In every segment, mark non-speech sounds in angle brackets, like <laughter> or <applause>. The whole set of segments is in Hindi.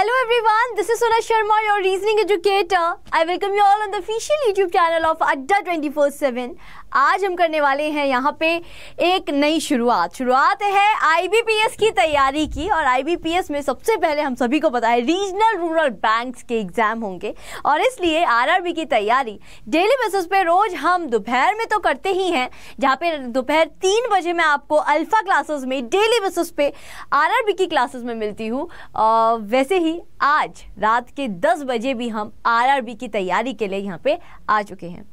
Hello everyone, this is Sona Sharma, your reasoning educator. I welcome you all on the official YouTube channel of Adda 24-7. आज हम करने वाले हैं यहाँ पे एक नई शुरुआत शुरुआत है आईबीपीएस की तैयारी की और आईबीपीएस में सबसे पहले हम सभी को पता है रीजनल रूरल बैंक्स के एग्ज़ाम होंगे और इसलिए आरआरबी की तैयारी डेली बेसिस पे रोज़ हम दोपहर में तो करते ही हैं जहाँ पे दोपहर तीन बजे मैं आपको अल्फ़ा क्लासेस में डेली बेसिस पे आर की क्लासेस में मिलती हूँ वैसे ही आज रात के 10 बजे भी हम आरआरबी की तैयारी के लिए यहाँ पे आ चुके हैं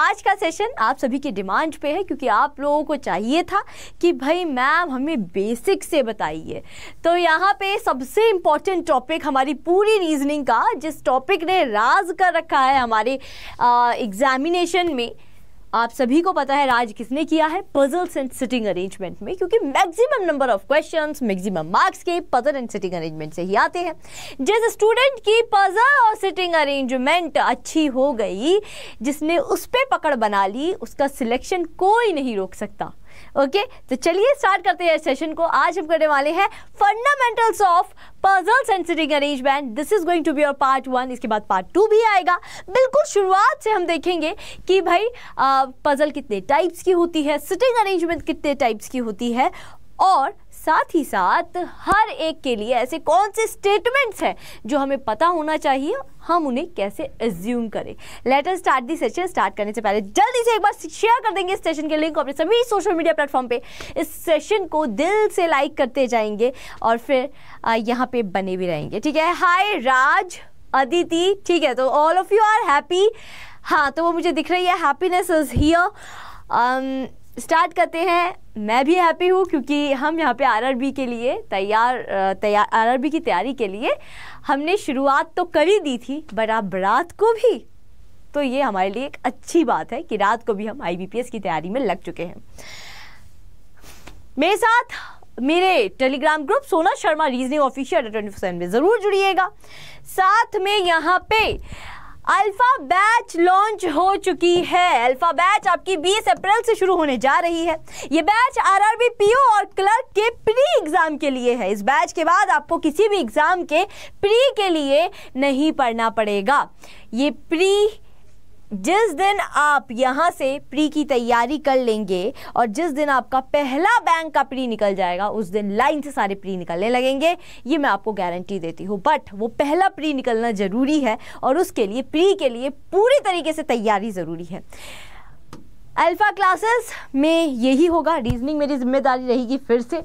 आज का सेशन आप सभी की डिमांड पे है क्योंकि आप लोगों को चाहिए था कि भाई मैम हमें बेसिक से बताइए तो यहाँ पे सबसे इम्पॉर्टेंट टॉपिक हमारी पूरी रीजनिंग का जिस टॉपिक ने राज कर रखा है हमारे एग्जामिनेशन में आप सभी को पता है राज किसने किया है पजल्स एंड सिटिंग अरेंजमेंट में क्योंकि maximum number of questions maximum marks के पजल एंड सिटिंग अरेंजमेंट से ही आते हैं जिस स्टूडेंट की पजल और सिटिंग अरेंजमेंट अच्छी हो गई जिसने उस पर पकड़ बना ली उसका सिलेक्शन कोई नहीं रोक सकता ओके तो चलिए स्टार्ट करते हैं सेशन को आज हम करने वाले हैं fundamentals of puzzles and sitting arrangement this is going to be your part one इसके बाद पार्ट टू भी आएगा बिल्कुल शुरुआत से हम देखेंगे कि भाई पजल कितने टाइप्स की होती है सिटिंग अरेंजमेंट कितने टाइप्स की होती है और साथ ही साथ हर एक के लिए ऐसे कौन से स्टेटमेंट्स हैं जो हमें पता होना चाहिए हम उन्हें कैसे एज्यूम करें later start the session start करने से पहले जल्दी से एक बार शेयर कर देंगे इस सेशन के लिंक अपने सभी सोशल मीडिया प्लेटफॉर्म पे इस सेशन को दिल से लाइक करते जाएंगे और फिर यहाँ पे बने भी रहेंगे ठीक है हाय राज अदिति ठीक है तो all of you are happy हाँ तो वो मुझे दिख रही है हैप्पीनेस इज हियर स्टार्ट करते हैं मैं भी हैप्पी हूँ क्योंकि हम यहाँ पे आरआरबी के लिए तैयार तैयार आरआरबी की तैयारी के लिए हमने शुरुआत तो कर ही दी थी बट आप रात को भी तो ये हमारे लिए एक अच्छी बात है कि रात को भी हम आईबीपीएस की तैयारी में लग चुके हैं मेरे साथ मेरे टेलीग्राम ग्रुप सोना शर्मा रीजनिंग ऑफिशियल ट्वेंटी में ज़रूर जुड़िएगा साथ में यहाँ पे अल्फा बैच लॉन्च हो चुकी है अल्फा बैच आपकी 20 अप्रैल से शुरू होने जा रही है ये बैच आरआरबी पीओ और क्लर्क के प्री एग्ज़ाम के लिए है इस बैच के बाद आपको किसी भी एग्ज़ाम के प्री के लिए नहीं पढ़ना पड़ेगा ये प्री जिस दिन आप यहाँ से प्री की तैयारी कर लेंगे और जिस दिन आपका पहला बैंक का प्री निकल जाएगा उस दिन लाइन से सारे प्री निकलने लगेंगे ये मैं आपको गारंटी देती हूँ बट वो पहला प्री निकलना ज़रूरी है और उसके लिए प्री के लिए पूरी तरीके से तैयारी ज़रूरी है अल्फ़ा क्लासेस में यही होगा रीजनिंग मेरी जिम्मेदारी रहेगी फिर से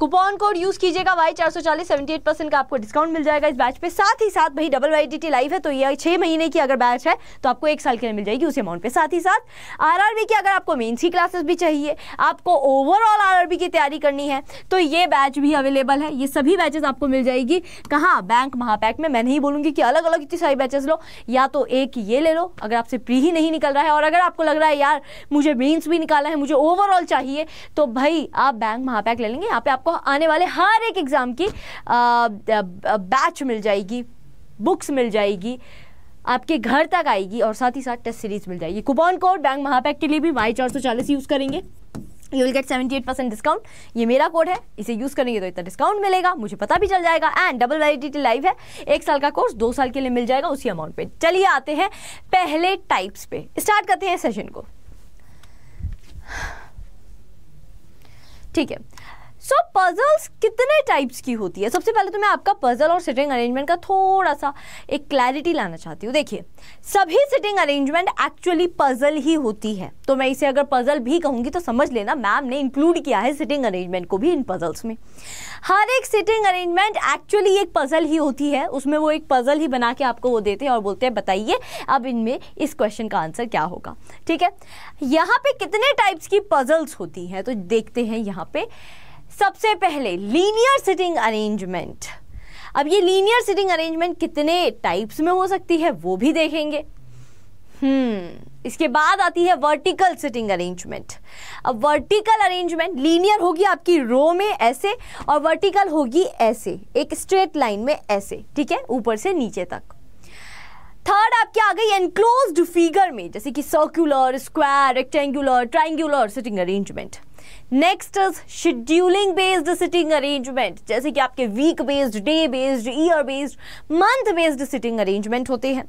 कूपन कोड यूज कीजिएगा वाई चार सौ चालीस सेवेंटी एट परसेंट का आपको डिस्काउंट मिल जाएगा इस बैच पे साथ ही साथ भाई डबल वाई लाइव है तो ये छह महीने की अगर बैच है तो आपको एक साल के लिए मिल जाएगी उस अमाउंट पे साथ ही साथ आर की अगर आपको मेन्स की क्लासेस भी चाहिए आपको ओवरऑल आर की तैयारी करनी है तो ये बैच भी अवेलेबल है ये सभी बैचेस आपको मिल जाएगी कहाँ बैंक महापैक में मैं नहीं बोलूँगी कि अलग अलग इतनी सारी बैचेज लो या तो एक ये ले लो अगर आपसे प्री ही नहीं निकल रहा है और अगर आपको लग रहा है यार मुझे मेन्स भी निकालना है मुझे ओवरऑल चाहिए तो भाई आप बैंक महापैक ले लेंगे यहाँ पे आपको आपको आने वाले हर एक एग्ज़ाम की बैच मिल जाएगी बुक्स मिल जाएगी आपके घर तक आएगी और साथ ही साथ टेस्ट सीरीज मिल जाएगी कूपन कोड बैंक महापैक के लिए भी वाई चार सौ चालीस यूज़ करेंगे you will get seventy eight percent discount ये मेरा कोड है इसे यूज़ करेंगे तो इतना डिस्काउंट मिलेगा मुझे पता भी चल जाएगा एंड डबल वैलिडिटी लाइव है एक साल का कोर्स दो साल के लिए मिल जाएगा उसी अमाउंट पे चलिए आते हैं पहले टाइप्स पे स्टार्ट करते हैं सेशन को ठीक है सो so, पजल्स कितने टाइप्स की होती है सबसे पहले तो मैं आपका पजल और सिटिंग अरेंजमेंट का थोड़ा सा एक क्लैरिटी लाना चाहती हूँ देखिए सभी सिटिंग अरेंजमेंट एक्चुअली पजल ही होती है तो मैं इसे अगर पजल भी कहूँगी तो समझ लेना मैम ने इंक्लूड किया है सिटिंग अरेंजमेंट को भी इन पजल्स में हर एक सिटिंग अरेंजमेंट एक्चुअली एक पजल ही होती है उसमें वो एक पजल ही बना के आपको वो देते हैं और बोलते हैं बताइए अब इनमें इस क्वेश्चन का आंसर क्या होगा ठीक है यहाँ पर कितने टाइप्स की पजल्स होती हैं तो देखते हैं यहाँ पर सबसे पहले लीनियर सिटिंग अरेंजमेंट अब ये लीनियर सिटिंग अरेंजमेंट कितने टाइप्स में हो सकती है वो भी देखेंगे हम्म इसके बाद आती है वर्टिकल सिटिंग अरेंजमेंट अब वर्टिकल अरेंजमेंट लीनियर होगी आपकी रो में ऐसे और वर्टिकल होगी ऐसे एक स्ट्रेट लाइन में ऐसे ठीक है ऊपर से नीचे तक थर्ड आपकी आ गई एनक्लोज्ड फिगर में जैसे कि circular square rectangular triangular sitting arrangement next is scheduling based sitting arrangement जैसे कि आपके week based day based year based month based sitting arrangement होते हैं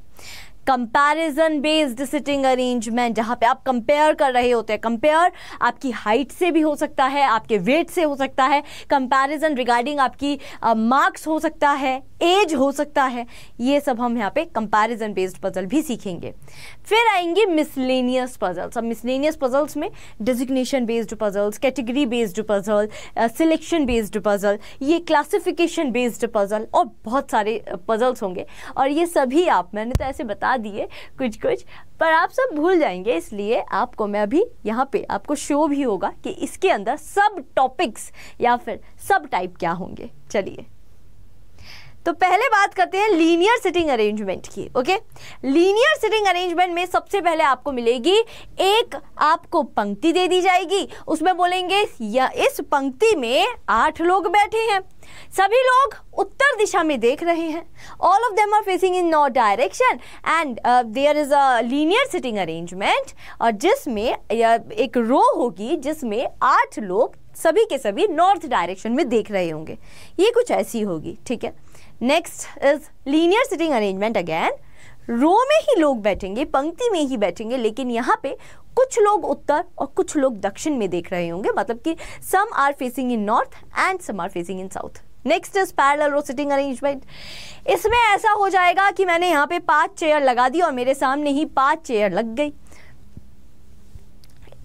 कंपैरिजन बेस्ड सिटिंग अरेंजमेंट जहाँ पे आप कंपेयर कर रहे होते हैं कंपेयर आपकी हाइट से भी हो सकता है आपके वेट से हो सकता है कंपैरिजन रिगार्डिंग आपकी मार्क्स uh, हो सकता है एज हो सकता है ये सब हम यहाँ पे कंपैरिजन बेस्ड पजल भी सीखेंगे फिर आएंगे मिसलेनियस पजल्स अब मिसलेनियस पजल्स में designation based puzzles category based puzzle selection based puzzle ये क्लासिफिकेशन बेस्ड पजल और बहुत सारे पजल्स uh, होंगे और ये सभी आप मैंने तो ऐसे बता दिए कुछ कुछ पर आप सब भूल जाएंगे इसलिए आपको मैं अभी यहाँ पे आपको शो भी होगा कि इसके अंदर सब टॉपिक्स या फिर सब टाइप क्या होंगे चलिए तो पहले बात करते हैं लीनियर सिटिंग अरेंजमेंट की ओके लीनियर सिटिंग अरेंजमेंट में सबसे पहले आपको मिलेगी एक आपको पंक्ति दे दी जाएगी उसमें बोलेंगे या इस पंक्ति में आठ लोग बैठे हैं सभी लोग उत्तर दिशा में देख रहे हैं all of them are facing in north direction and there is a linear sitting arrangement और जिसमें एक रो होगी जिसमें आठ लोग सभी के सभी नॉर्थ डायरेक्शन में देख रहे होंगे ये कुछ ऐसी होगी ठीक है next is linear sitting arrangement again row में ही लोग बैठेंगे पंक्ति में ही बैठेंगे लेकिन यहाँ पे कुछ लोग उत्तर और कुछ लोग दक्षिण में देख रहे होंगे मतलब कि some are facing in north and some are facing in south next is parallel row sitting arrangement इसमें ऐसा हो जाएगा कि मैंने यहाँ पे पांच चेयर लगा दी और मेरे सामने ही पांच चेयर लग गई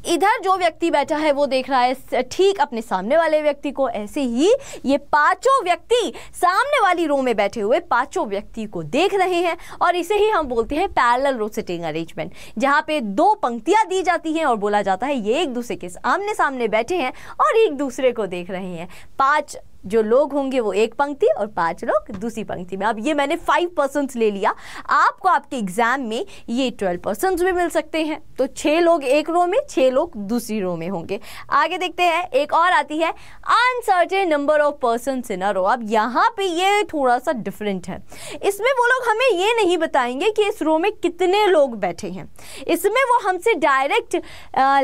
इधर जो व्यक्ति बैठा है वो देख रहा है ठीक अपने सामने वाले व्यक्ति को ऐसे ही ये पांचों व्यक्ति सामने वाली रो में बैठे हुए पांचों व्यक्ति को देख रहे हैं और इसे ही हम बोलते हैं पैरल रो सिटिंग अरेंजमेंट जहाँ पे दो पंक्तियाँ दी जाती हैं और बोला जाता है ये एक दूसरे के आमने सामने बैठे हैं और एक दूसरे को देख रहे हैं पाँच जो लोग होंगे वो एक पंक्ति और पाँच लोग दूसरी पंक्ति में अब ये मैंने फाइव परसेंट ले लिया आपको आपके एग्जाम में ये ट्वेल्व परसेंट भी मिल सकते हैं तो छः लोग एक रो में छः लोग दूसरी रो में होंगे आगे देखते हैं एक और आती है uncertain number of person in a row अब यहाँ पे ये थोड़ा सा डिफरेंट है इसमें वो लोग हमें ये नहीं बताएंगे कि इस रो में कितने लोग बैठे हैं इसमें वो हमसे डायरेक्ट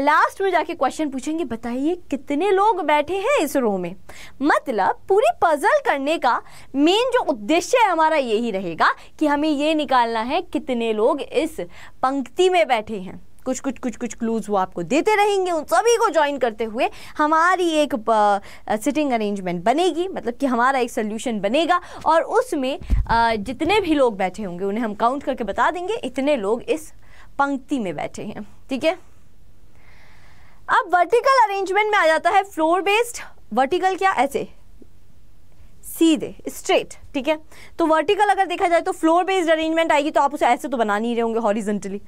लास्ट में जाके क्वेश्चन पूछेंगे बताइए कितने लोग बैठे हैं इस रो में मतलब पूरी पजल करने का मेन जो उद्देश्य है हमारा यही रहेगा कि हमें ये निकालना है कितने लोग इस पंक्ति में बैठे हैं कुछ कुछ कुछ कुछ क्लूज वो आपको देते रहेंगे उन सभी को ज्वाइन करते हुए हमारी एक सिटिंग अरेंजमेंट बनेगी मतलब कि हमारा एक सोल्यूशन बनेगा और उसमें जितने भी लोग बैठे होंगे उन्हें हम काउंट करके बता देंगे इतने लोग इस पंक्ति में बैठे हैं ठीक है अब वर्टिकल अरेंजमेंट में आ जाता है फ्लोर बेस्ड वर्टिकल क्या ऐसे सीधे स्ट्रेट ठीक है तो वर्टिकल अगर देखा जाए तो फ्लोर बेस्ड अरेंजमेंट आएगी तो आप उसे ऐसे तो बना नहीं रहे होंगे हॉरिजेंटली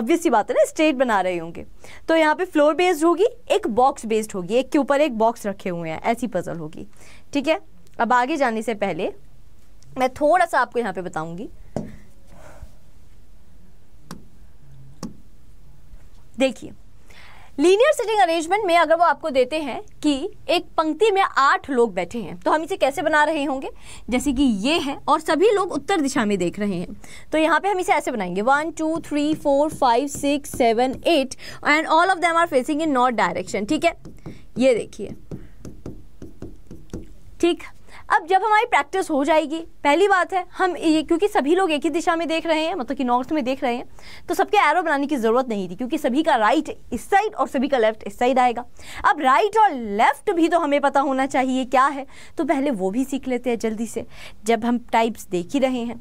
ऑब्वियस ही बात है ना स्ट्रेट बना रहे होंगे तो यहाँ पे फ्लोर बेस्ड होगी एक बॉक्स बेस्ड होगी एक के ऊपर एक बॉक्स रखे हुए हैं ऐसी पजल होगी ठीक है अब आगे जाने से पहले मैं थोड़ा सा आपको यहाँ पे बताऊंगी देखिए लीनियर सिटिंग अरेंजमेंट में अगर वो आपको देते हैं कि एक पंक्ति में आठ लोग बैठे हैं तो हम इसे कैसे बना रहे होंगे जैसे कि ये है और सभी लोग उत्तर दिशा में देख रहे हैं तो यहाँ पे हम इसे ऐसे बनाएंगे one two three four five six seven eight and all of them are facing in north direction ठीक है ये देखिए ठीक अब जब हमारी प्रैक्टिस हो जाएगी पहली बात है हम ये क्योंकि सभी लोग एक ही दिशा में देख रहे हैं मतलब कि नॉर्थ में देख रहे हैं तो सबके एरो बनाने की ज़रूरत नहीं थी क्योंकि सभी का राइट इस साइड और सभी का लेफ्ट इस साइड आएगा अब राइट और लेफ्ट भी तो हमें पता होना चाहिए क्या है तो पहले वो भी सीख लेते हैं जल्दी से जब हम टाइप्स देख ही रहे हैं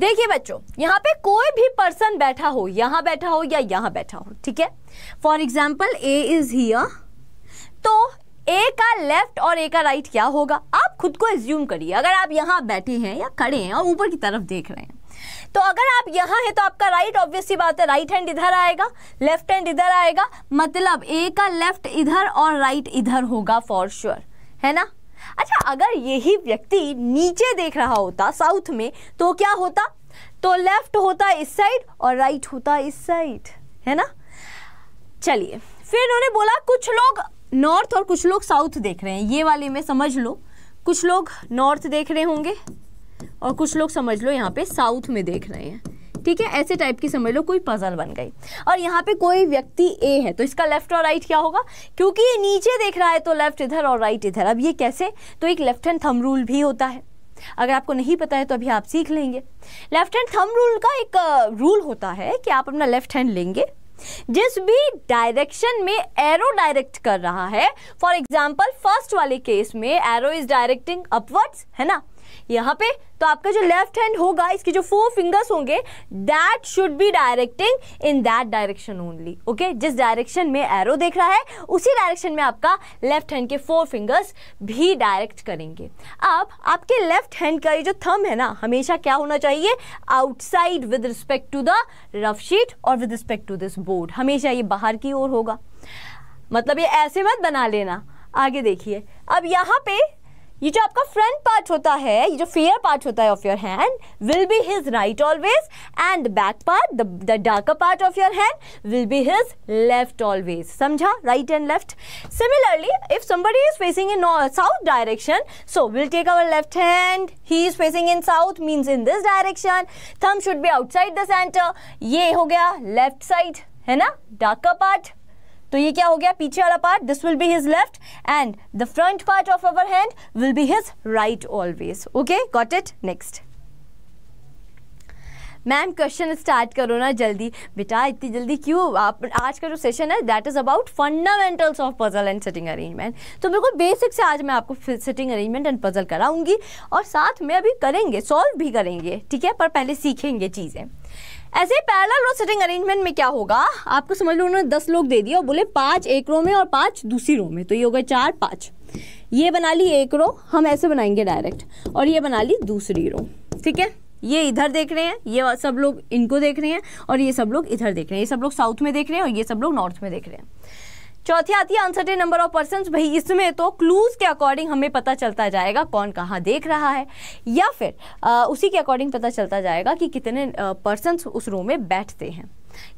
देखिए बच्चों यहाँ पे कोई भी पर्सन बैठा हो यहाँ बैठा हो या यहाँ बैठा हो ठीक है for example A is here तो ए का लेफ्ट और ए का राइट right क्या होगा आप खुद को एज्यूम करिए अगर आप यहाँ बैठे हैं या खड़े हैं और ऊपर की तरफ देख रहे हैं तो अगर आप यहाँ हैं तो आपका राइट ऑब्वियसली बात है राइट हैंड इधर आएगा लेफ्ट हैंड इधर आएगा मतलब ए का लेफ्ट इधर और राइट इधर होगा फॉर श्योर sure, है ना अच्छा अगर यही व्यक्ति नीचे देख रहा होता साउथ में तो क्या होता तो लेफ्ट होता इस साइड और राइट होता इस साइड है ना चलिए फिर उन्होंने बोला कुछ लोग नॉर्थ और कुछ लोग साउथ देख रहे हैं ये वाले में समझ लो कुछ लोग नॉर्थ देख रहे होंगे और कुछ लोग समझ लो यहाँ पे साउथ में देख रहे हैं ठीक है ऐसे टाइप की समझ लो कोई पजल बन गई और यहाँ पे कोई व्यक्ति ए है तो इसका लेफ्ट और राइट क्या होगा क्योंकि ये नीचे देख रहा है तो लेफ्ट इधर और राइट इधर अब ये कैसे तो एक लेफ्ट हैंड थम रूल भी होता है अगर आपको नहीं पता है तो अभी आप सीख लेंगे लेफ्ट हैंड थम रूल का एक रूल होता है कि आप अपना लेफ्ट हैंड लेंगे जिस भी डायरेक्शन में एरो डायरेक्ट कर रहा है फॉर एग्जाम्पल फर्स्ट वाले केस में एरो इज डायरेक्टिंग अपवर्ड्स है ना यहाँ पे तो आपका जो लेफ्ट हैंड होगा इसके जो फोर फिंगर्स होंगे that should be directing in that direction only okay जिस डायरेक्शन में एरो देख रहा है उसी डायरेक्शन में आपका लेफ्ट हैंड के फोर फिंगर्स भी डायरेक्ट करेंगे अब आपके लेफ्ट हैंड का ये जो थम है ना हमेशा क्या होना चाहिए outside with respect to the rough sheet और with respect to this board हमेशा ये बाहर की ओर होगा मतलब ये ऐसे मत बना लेना आगे देखिए अब यहाँ पे ये जो आपका फ्रंट पार्ट होता है ये जो फेयर पार्ट होता है of your hand will be his right always and back part the darker part of your hand will be his left always समझा right and left similarly if somebody is facing in south direction so will take our left hand he is facing in south means in this direction thumb should be outside the centre ये हो गया लेफ्ट साइड है ना डार्कर पार्ट तो ये क्या हो गया पीछे वाला part this will be his left and the front part of our hand will be his right always okay got it next ma'am question start करो ना जल्दी बेटा इतनी जल्दी क्यों आप आज का जो सेशन है that is about fundamentals of puzzle and sitting arrangement तो बिल्कुल बेसिक से आज मैं आपको सिटिंग अरेंजमेंट एंड पजल कराऊंगी और साथ में अभी करेंगे सॉल्व भी करेंगे ठीक है पर पहले सीखेंगे चीज़ें ऐसे पैरेलल रो सिटिंग अरेंजमेंट में क्या होगा आपको समझ लो उन्होंने दस लोग दे दिए और बोले पाँच एक रो में और पाँच दूसरी रो में तो ये हो गए चार पाँच ये बना ली एक रो हम ऐसे बनाएंगे डायरेक्ट और ये बना ली दूसरी रो ठीक है ये इधर देख रहे हैं ये सब लोग इनको देख रहे हैं और ये सब लोग इधर देख रहे हैं ये सब लोग साउथ में देख रहे हैं और ये सब लोग नॉर्थ में देख रहे हैं चौथी आती है अनसर्टेन नंबर ऑफ पर्सन भाई इसमें तो क्लूज के अकॉर्डिंग हमें पता चलता जाएगा कौन कहाँ देख रहा है या फिर आ, उसी के अकॉर्डिंग पता चलता जाएगा कि कितने पर्सन उस रूम में बैठते हैं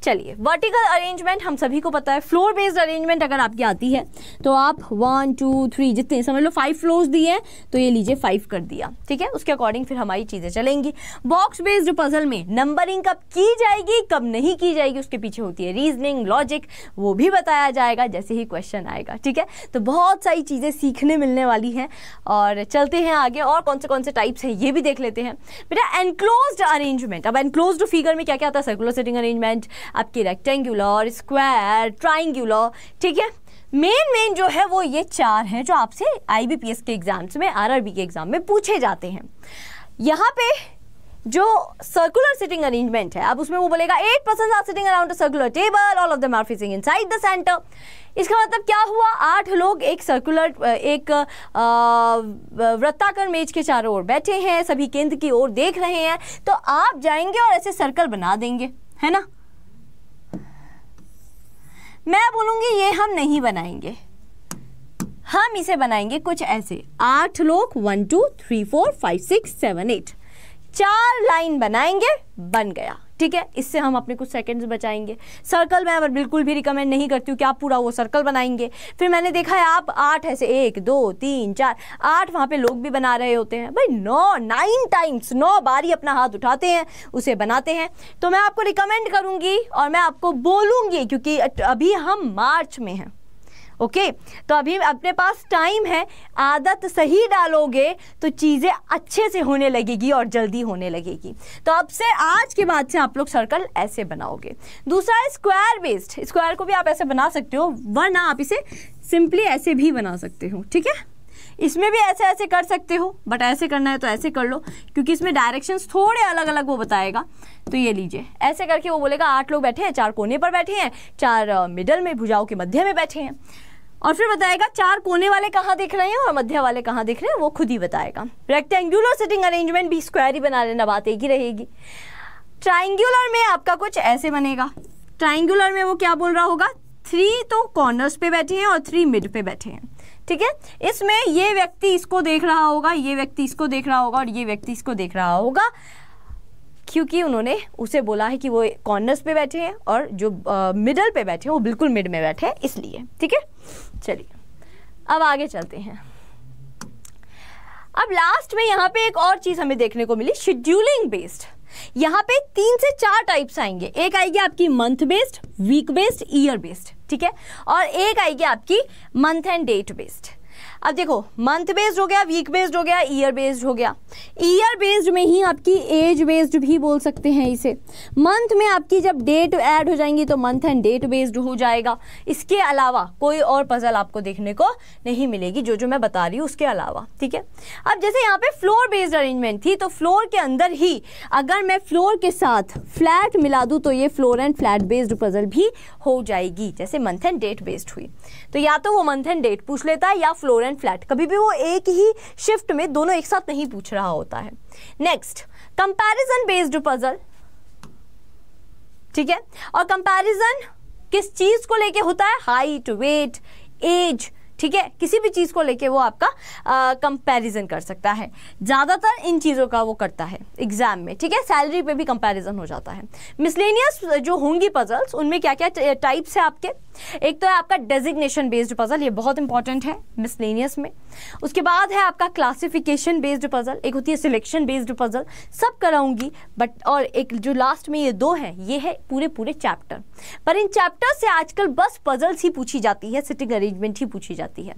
चलिए वर्टिकल अरेंजमेंट हम सभी को पता है फ्लोर बेस्ड अरेंजमेंट अगर आपकी आती है तो आप वन टू थ्री जितने समझ लो फाइव फ्लोर्स दिए हैं तो ये लीजिए फाइव कर दिया ठीक है उसके अकॉर्डिंग फिर हमारी चीज़ें चलेंगी बॉक्स बेस्ड पजल में नंबरिंग कब की जाएगी कब नहीं की जाएगी उसके पीछे होती है रीजनिंग लॉजिक वो भी बताया जाएगा जैसे ही क्वेश्चन आएगा ठीक है तो बहुत सारी चीज़ें सीखने मिलने वाली हैं और चलते हैं आगे और कौन से कौन से टाइप्स हैं ये भी देख लेते हैं बेटा एनक्लोज अरेंजमेंट अब एनक्लोज फिगर में क्या क्या आता है सर्कुलर सिटिंग अरेंजमेंट आपकी रेक्टेंगुलर स्क्वायर ट्राइंगुलर ठीक है मेन मेन जो है वो ये चार हैं जो आपसे आईबीपीएस के एग्ज़ाम्स में आरआरबी के एग्ज़ाम में पूछे जाते हैं यहाँ पे जो सर्कुलर सिटिंग अरेंजमेंट है अब उसमें वो बोलेगा eight person are sitting around circular table all of the are facing in the centre इसका मतलब क्या हुआ आठ लोग एक सर्कुलर एक वृत्ताकर मेज के चारों ओर बैठे हैं सभी केंद्र की ओर देख रहे हैं तो आप जाएंगे और ऐसे सर्कल बना देंगे है ना मैं बोलूँगी ये हम नहीं बनाएंगे हम इसे बनाएंगे कुछ ऐसे आठ लोग one two three four five six seven eight चार लाइन बनाएंगे बन गया ठीक है इससे हम अपने कुछ सेकेंड्स बचाएंगे सर्कल मैं अगर बिल्कुल भी रिकमेंड नहीं करती हूँ कि आप पूरा वो सर्कल बनाएंगे फिर मैंने देखा है आप आठ ऐसे एक दो तीन चार आठ वहाँ पे लोग भी बना रहे होते हैं भाई नौ नाइन टाइम्स नौ बारी अपना हाथ उठाते हैं उसे बनाते हैं तो मैं आपको रिकमेंड करूँगी और मैं आपको बोलूँगी क्योंकि अभी हम मार्च में हैं ओके तो अभी अपने पास टाइम है आदत सही डालोगे तो चीज़ें अच्छे से होने लगेगी और जल्दी होने लगेगी तो अब से आज के बाद से आप लोग सर्कल ऐसे बनाओगे दूसरा स्क्वायर बेस्ड स्क्वायर को भी आप ऐसे बना सकते हो वरना आप इसे सिंपली ऐसे भी बना सकते हो ठीक है इसमें भी ऐसे ऐसे कर सकते हो बट ऐसे करना है तो ऐसे कर लो क्योंकि इसमें डायरेक्शंस थोड़े अलग अलग वो बताएगा तो ये लीजिए ऐसे करके वो बोलेगा आठ लोग बैठे हैं चार कोने पर बैठे हैं चार मिडल में भुजाओं के मध्य में बैठे हैं और फिर बताएगा चार कोने वाले कहाँ दिख रहे हैं और मध्य वाले कहाँ दिख रहे हैं वो खुद ही बताएगा रेक्टेंगुलर सिटिंग अरेंजमेंट भी स्क्वायर ही बना लेना बात एक ही रहेगी ट्राइंगुलर में आपका कुछ ऐसे बनेगा ट्राइंगुलर में वो क्या बोल रहा होगा थ्री तो कॉर्नर्स पे बैठे हैं और थ्री मिड पे बैठे हैं ठीक है इसमें ये व्यक्ति इसको देख रहा होगा ये व्यक्ति इसको देख रहा होगा और ये व्यक्ति इसको देख रहा होगा क्योंकि उन्होंने उसे बोला है कि वो कॉर्नर्स पे बैठे हैं और जो मिडल पे बैठे हैं वो बिल्कुल मिड में बैठे हैं इसलिए ठीक है चलिए अब आगे चलते हैं अब लास्ट में यहाँ पे एक और चीज़ हमें देखने को मिली शेड्यूलिंग बेस्ड यहाँ पे तीन से चार टाइप्स आएंगे एक आएगी आपकी month based week based year based ठीक है और एक आएगी आपकी मंथ एंड डेट बेस्ड अब देखो मंथ बेस्ड हो गया वीक बेस्ड हो गया ईयर बेस्ड हो गया ईयर बेस्ड में ही आपकी एज बेस्ड भी बोल सकते हैं इसे मंथ में आपकी जब डेट ऐड हो जाएंगी तो मंथ एंड डेट बेस्ड हो जाएगा इसके अलावा कोई और पजल आपको देखने को नहीं मिलेगी जो जो मैं बता रही हूँ उसके अलावा ठीक है अब जैसे यहाँ पे फ्लोर बेस्ड अरेंजमेंट थी तो फ्लोर के अंदर ही अगर मैं फ्लोर के साथ फ्लैट मिला दूँ तो ये floor and flat based puzzle भी हो जाएगी जैसे मंथ एंड डेट बेस्ड हुई तो या तो वो मंथ एंड डेट पूछ लेता है या फ्लोर एंड फ्लैट कभी भी वो एक ही शिफ्ट में दोनों एक साथ नहीं पूछ रहा होता है नेक्स्ट कंपैरिजन बेस्ड पजल ठीक है और कंपैरिजन किस चीज को लेके होता है हाइट वेट एज ठीक है किसी भी चीज़ को लेके वो आपका कंपैरिजन कर सकता है ज़्यादातर इन चीज़ों का वो करता है एग्जाम में ठीक है सैलरी पे भी कंपैरिजन हो जाता है मिसलेनियस जो होंगी पजल्स उनमें क्या क्या टाइप्स है आपके एक तो है आपका डेजिग्नेशन बेस्ड पजल ये बहुत इंपॉर्टेंट है मिसलेनियस में उसके बाद है आपका क्लासिफिकेशन बेस्ड पजल एक होती है सिलेक्शन बेस्ड पजल सब कराऊंगी बट और एक जो लास्ट में ये दो हैं ये है पूरे पूरे चैप्टर पर इन चैप्टर से आजकल बस पजल्स ही पूछी जाती है सिटिंग अरेंजमेंट ही पूछी जाती है जाती है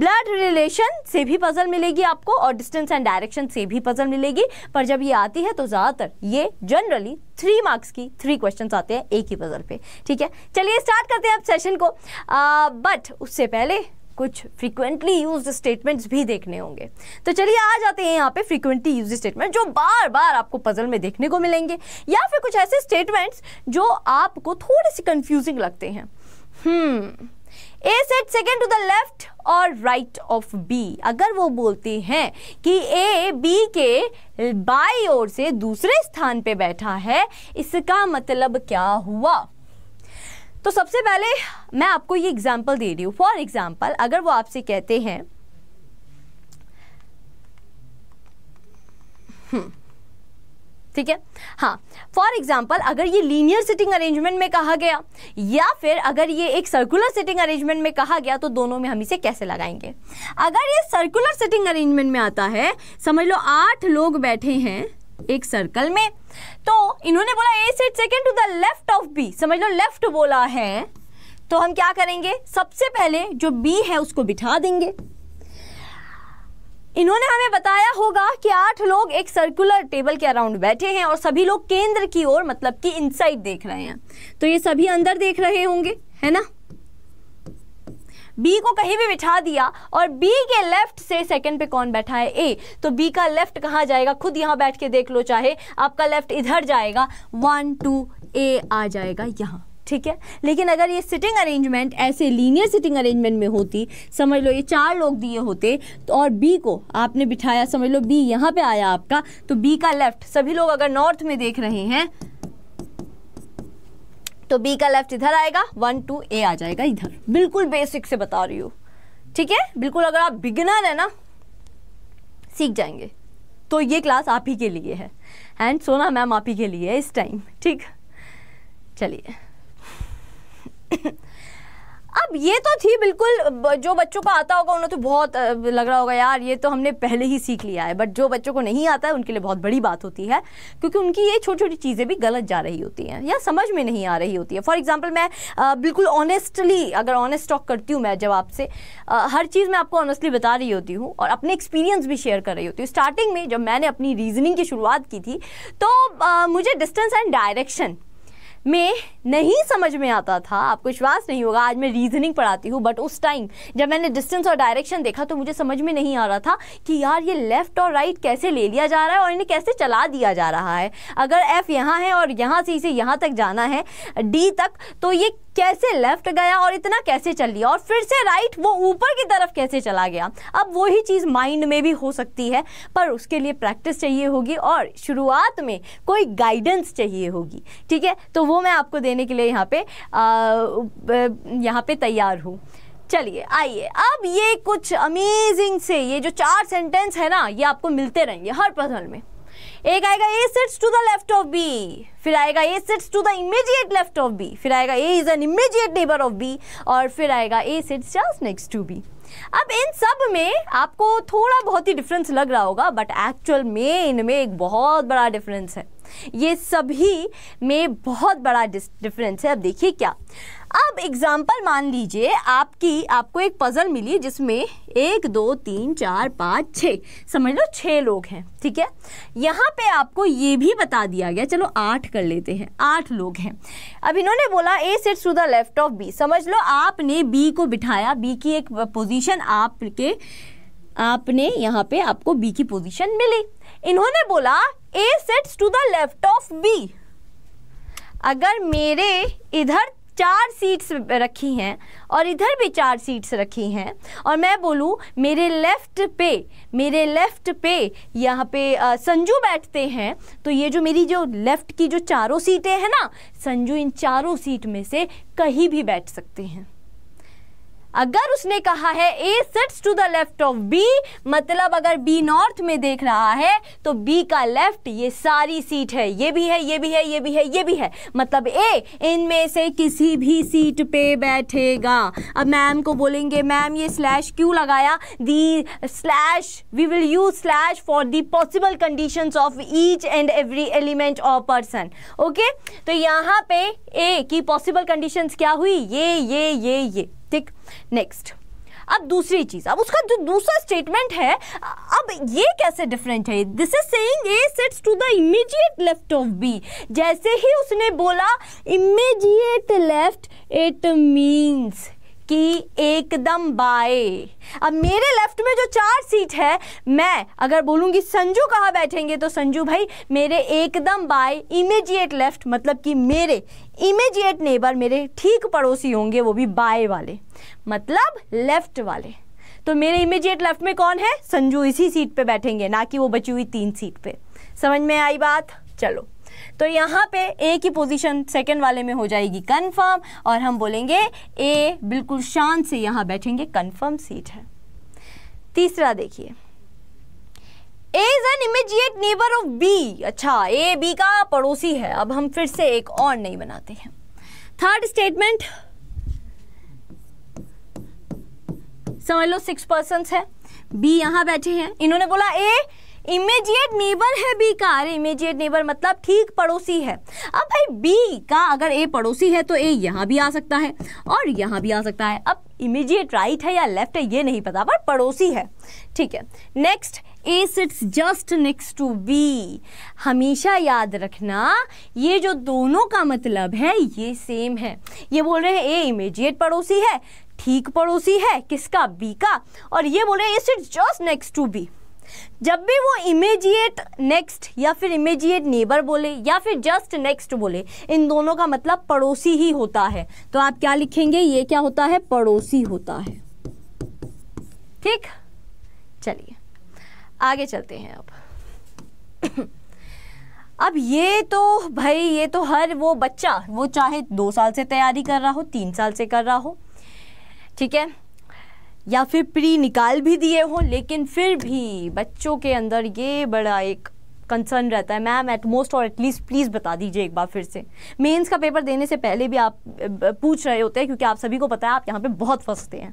ब्लड रिलेशन से भी पजल मिलेगी आपको और डिस्टेंस एंड डायरेक्शन से भी पजल मिलेगी पर जब ये आती है तो ज़्यादातर ये जनरली थ्री मार्क्स की थ्री क्वेश्चन आते हैं एक ही पजल पे ठीक है चलिए स्टार्ट करते हैं अब सेशन को बट उससे पहले कुछ फ्रीक्वेंटली यूज स्टेटमेंट्स भी देखने होंगे तो चलिए आ जाते हैं यहाँ पे फ्रीक्वेंटली यूज स्टेटमेंट जो बार बार आपको पजल में देखने को मिलेंगे या फिर कुछ ऐसे स्टेटमेंट्स जो आपको थोड़े से कंफ्यूजिंग लगते हैं hmm A sat second to the left और राइट ऑफ बी अगर वो बोलते हैं कि ए बी के बाई ओर से दूसरे स्थान पे बैठा है इसका मतलब क्या हुआ तो सबसे पहले मैं आपको ये एग्जाम्पल दे रही हूँ फॉर एग्जाम्पल अगर वो आपसे कहते हैं हम्म, ठीक है हाँ फॉर एग्जाम्पल अगर ये लीनियर सिटिंग अरेंजमेंट में कहा गया या फिर अगर ये एक सर्कुलर सिटिंग अरेंजमेंट में कहा गया तो दोनों में हम इसे कैसे लगाएंगे अगर ये सर्कुलर सिटिंग अरेंजमेंट में आता है समझ लो आठ लोग बैठे हैं एक सर्कल में तो इन्होंने बोला A seat second to the left of B समझ लो लेफ्ट बोला है तो हम क्या करेंगे सबसे पहले जो बी है उसको बिठा देंगे इन्होंने हमें बताया होगा कि आठ लोग एक सर्कुलर टेबल के अराउंड बैठे हैं और सभी लोग केंद्र की ओर मतलब कि इनसाइड देख रहे हैं तो ये सभी अंदर देख रहे होंगे है ना बी को कहीं भी बिठा दिया और बी के लेफ्ट से सेकंड पे कौन बैठा है ए तो बी का लेफ्ट कहाँ जाएगा खुद यहाँ बैठ के देख लो चाहे आपका लेफ्ट इधर जाएगा वन टू ए आ जाएगा यहाँ ठीक है लेकिन अगर ये सिटिंग अरेंजमेंट ऐसे लीनियर सिटिंग अरेंजमेंट में होती समझ लो ये चार लोग दिए होते तो और बी को आपने बिठाया समझ लो बी यहाँ पे आया आपका तो बी का लेफ्ट सभी लोग अगर नॉर्थ में देख रहे हैं तो बी का लेफ्ट इधर आएगा वन टू ए आ जाएगा इधर बिल्कुल बेसिक से बता रही हूँ ठीक है बिल्कुल अगर आप बिगिनर है ना सीख जाएंगे तो ये क्लास आप ही के लिए है एंड सोना मैम आप ही के लिए है इस टाइम ठीक चलिए अब ये तो थी बिल्कुल जो बच्चों को आता होगा उन्हें तो बहुत लग रहा होगा यार ये तो हमने पहले ही सीख लिया है बट जो बच्चों को नहीं आता है उनके लिए बहुत बड़ी बात होती है क्योंकि उनकी ये छोटी छोटी चीज़ें भी गलत जा रही होती हैं या समझ में नहीं आ रही होती है फॉर एग्जाम्पल मैं बिल्कुल ऑनेस्टली अगर ऑनेस्ट टॉक करती हूँ मैं जब आपसे हर चीज़ मैं आपको ऑनेस्टली बता रही होती हूँ और अपने एक्सपीरियंस भी शेयर कर रही होती हूँ स्टार्टिंग में जब मैंने अपनी रीजनिंग की शुरुआत की थी तो मुझे डिस्टेंस एंड डायरेक्शन में नहीं समझ में आता था आपको विश्वास नहीं होगा आज मैं रीजनिंग पढ़ाती हूँ बट उस टाइम जब मैंने डिस्टेंस और डायरेक्शन देखा तो मुझे समझ में नहीं आ रहा था कि यार ये लेफ़्ट और राइट कैसे ले लिया जा रहा है और इन्हें कैसे चला दिया जा रहा है अगर एफ़ यहाँ है और यहाँ से इसे यहाँ तक जाना है डी तक तो ये कैसे लेफ्ट गया और इतना कैसे चल लिया और फिर से राइट वो ऊपर की तरफ कैसे चला गया अब वही चीज़ माइंड में भी हो सकती है पर उसके लिए प्रैक्टिस चाहिए होगी और शुरुआत में कोई गाइडेंस चाहिए होगी ठीक है तो वो मैं आपको देने के लिए यहाँ पे यहाँ पे तैयार हूँ चलिए आइए अब ये कुछ अमेजिंग से ये जो चार सेंटेंस है ना ये आपको मिलते रहेंगे हर पजल में एक आएगा A sits to the left of B फिर आएगा A sits to the immediate left of B फिर आएगा A is an immediate neighbour of B और फिर आएगा A sits just next to B अब इन सब में आपको थोड़ा बहुत ही डिफरेंस लग रहा होगा बट एक्चुअल में इनमें एक बहुत बड़ा डिफरेंस है ये सभी में बहुत बड़ा डिफरेंस है अब देखिए क्या अब एग्जाम्पल मान लीजिए आपकी आपको एक पजल मिली जिसमें एक दो तीन चार पाँच छः समझ लो छः लोग हैं ठीक है यहाँ पे आपको ये भी बता दिया गया चलो आठ कर लेते हैं आठ लोग हैं अब इन्होंने बोला A sat to the left of B समझ लो आपने बी को बिठाया बी की एक पोजीशन आपके आपने यहाँ पे आपको बी की पोजीशन मिली इन्होंने बोला A sits to the left of B अगर मेरे इधर चार सीट्स रखी हैं और इधर भी चार सीट्स रखी हैं और मैं बोलूँ मेरे लेफ्ट पे मेरे लेफ्ट पे यहाँ पे संजू बैठते हैं तो ये जो मेरी जो लेफ्ट की जो चारों सीटें हैं ना संजू इन चारों सीट में से कहीं भी बैठ सकते हैं अगर उसने कहा है A sits to the left of B मतलब अगर बी नॉर्थ में देख रहा है तो बी का लेफ्ट ये सारी सीट है ये भी है ये भी है ये भी है ये भी है मतलब ए इनमें से किसी भी सीट पे बैठेगा अब मैम को बोलेंगे मैम ये स्लैश क्यों लगाया the slash we will use slash for the possible condition of each and every element of person okay तो यहाँ पे ए की पॉसिबल कंडीशन क्या हुई ये ये ये ये ठीक नेक्स्ट अब दूसरी चीज अब उसका जो दूसरा स्टेटमेंट है अब ये कैसे डिफरेंट है this is saying A sits to the immediate left of B जैसे ही उसने बोला इमीडिएट लेफ्ट इट मींस कि एकदम बाए अब मेरे लेफ्ट में जो चार सीट है मैं अगर बोलूँगी संजू कहाँ बैठेंगे तो संजू भाई मेरे एकदम बाए इमेजिएट लेफ्ट मतलब कि मेरे इमेजिएट नेबर मेरे ठीक पड़ोसी होंगे वो भी बाए वाले मतलब लेफ्ट वाले तो मेरे इमेजिएट लेफ्ट में कौन है संजू इसी सीट पे बैठेंगे ना कि वो बची हुई तीन सीट पे समझ में आई बात चलो तो यहाँ पे ए की पोजीशन सेकंड वाले में हो जाएगी कंफर्म और हम बोलेंगे ए बिल्कुल शान से यहाँ बैठेंगे कंफर्म सीट है तीसरा देखिए A is an immediate neighbour of B अच्छा ए बी का पड़ोसी है अब हम फिर से एक और नहीं बनाते हैं थर्ड स्टेटमेंट समझ लो सिक्स पर्सन है बी यहाँ बैठे हैं इन्होंने बोला ए इमेजिएट नेबर है बी का अरे इमेजिएट नेबर मतलब ठीक पड़ोसी है अब भाई बी का अगर ए पड़ोसी है तो ए यहाँ भी आ सकता है और यहाँ भी आ सकता है अब इमेजिएट राइट right है या लेफ्ट है ये नहीं पता पर पड़ोसी है ठीक है next A sits just next to B हमेशा याद रखना ये जो दोनों का मतलब है ये सेम है ये बोल रहे हैं ए इमेजिएट पड़ोसी है ठीक पड़ोसी है किसका बी का और ये बोल रहे हैं A sits just next to B जब भी वो इमेजिएट नेक्स्ट या फिर इमेजिएट नेबर बोले या फिर जस्ट नेक्स्ट बोले इन दोनों का मतलब पड़ोसी ही होता है तो आप क्या लिखेंगे ये क्या होता है पड़ोसी होता है ठीक चलिए आगे चलते हैं अब <coughs> अब ये तो भाई ये तो हर वो बच्चा वो चाहे दो साल से तैयारी कर रहा हो तीन साल से कर रहा हो ठीक है या फिर प्री निकाल भी दिए हों लेकिन फिर भी बच्चों के अंदर ये बड़ा एक कंसर्न रहता है मैम एट मोस्ट और एटलीस्ट प्लीज़ बता दीजिए एक बार फिर से मेंस का पेपर देने से पहले भी आप पूछ रहे होते हैं क्योंकि आप सभी को पता है आप यहाँ पे बहुत फंसते हैं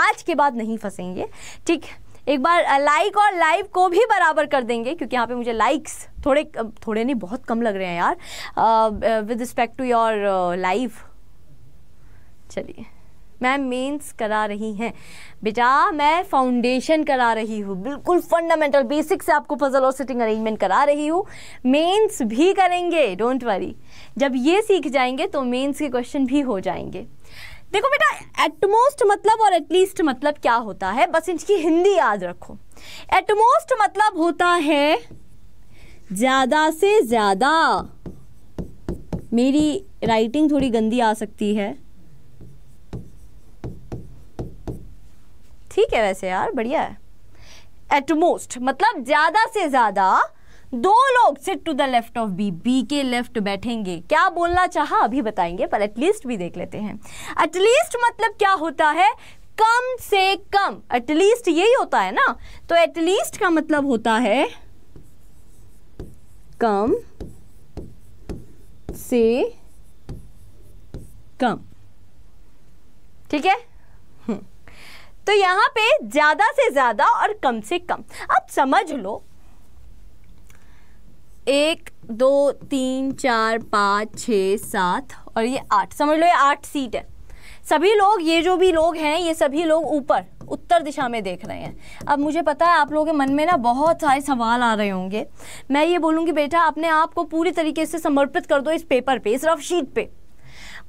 आज के बाद नहीं फंसेंगे ठीक एक बार लाइक और लाइव को भी बराबर कर देंगे क्योंकि यहाँ पे मुझे लाइक्स थोड़े थोड़े नहीं बहुत कम लग रहे हैं यार with respect to your live चलिए मैं मेंस करा रही हैं बेटा मैं फाउंडेशन करा रही हूँ बिल्कुल फंडामेंटल बेसिक से आपको पजल और सिटिंग अरेंजमेंट करा रही हूँ मेंस भी करेंगे डोंट वरी जब ये सीख जाएंगे तो मेंस के क्वेश्चन भी हो जाएंगे देखो बेटा एटमोस्ट मतलब और एटलीस्ट मतलब क्या होता है बस इनकी हिंदी याद रखो एटमोस्ट मतलब होता है ज़्यादा से ज़्यादा मेरी राइटिंग थोड़ी गंदी आ सकती है ठीक है वैसे यार बढ़िया है एटमोस्ट मतलब ज़्यादा से ज़्यादा दो लोग sit to the left of B B के लेफ्ट बैठेंगे क्या बोलना चाहा अभी बताएंगे पर एटलीस्ट भी देख लेते हैं एटलीस्ट मतलब क्या होता है कम से कम एटलीस्ट यही होता है ना तो एटलीस्ट का मतलब होता है कम से कम ठीक है हम्म। तो यहाँ पे ज़्यादा से ज़्यादा और कम से कम अब समझ लो एक दो तीन चार पाँच छ सात और ये आठ समझ लो ये आठ सीट है सभी लोग ये जो भी लोग हैं ये सभी लोग ऊपर उत्तर दिशा में देख रहे हैं अब मुझे पता है आप लोगों के मन में ना बहुत सारे सवाल आ रहे होंगे मैं ये बोलूँगी बेटा अपने आप को पूरी तरीके से समर्पित कर दो इस पेपर पे इस रफ शीट पे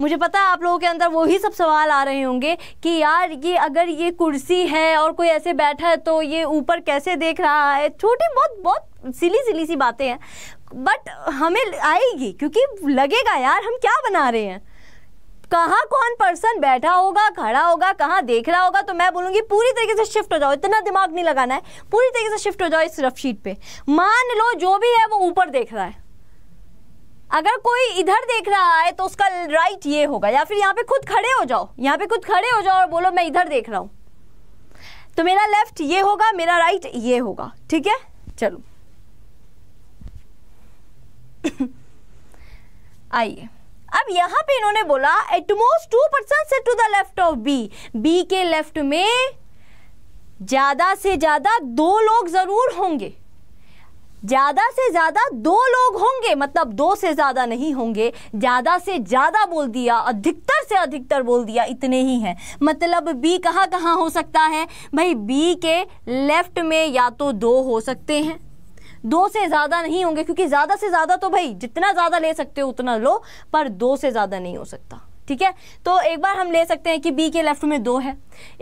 मुझे पता है आप लोगों के अंदर वही सब सवाल आ रहे होंगे कि यार ये अगर ये कुर्सी है और कोई ऐसे बैठा है तो ये ऊपर कैसे देख रहा है छोटी बहुत बहुत सिली सिली सी बातें हैं बट हमें आएगी क्योंकि लगेगा यार हम क्या बना रहे हैं कहाँ कौन पर्सन बैठा होगा खड़ा होगा कहाँ देख रहा होगा तो मैं बोलूँगी पूरी तरीके से शिफ्ट हो जाओ इतना दिमाग नहीं लगाना है पूरी तरीके से शिफ्ट हो जाओ इस रफ शीट पे मान लो जो भी है वो ऊपर देख रहा है अगर कोई इधर देख रहा है तो उसका राइट ये होगा या फिर यहाँ पे खुद खड़े हो जाओ यहाँ पे खुद खड़े हो जाओ और बोलो मैं इधर देख रहा हूँ तो मेरा लेफ्ट ये होगा मेरा राइट ये होगा ठीक है चलो <coughs> आइए अब यहाँ पे इन्होंने बोला एटमोस्ट टू परसेंट से to the left of B B के लेफ्ट में ज्यादा से ज्यादा दो लोग जरूर होंगे ज़्यादा से ज़्यादा दो लोग होंगे मतलब दो से ज़्यादा नहीं होंगे ज़्यादा से ज़्यादा बोल दिया अधिकतर से अधिकतर बोल दिया इतने ही हैं मतलब बी कहाँ कहाँ हो सकता है भाई बी के लेफ्ट में या तो दो हो सकते हैं दो से ज़्यादा नहीं होंगे क्योंकि ज़्यादा से ज़्यादा तो भाई जितना ज़्यादा ले सकते हो उतना लो पर दो से ज़्यादा नहीं हो सकता ठीक है तो एक बार हम ले सकते हैं कि बी के लेफ्ट में दो है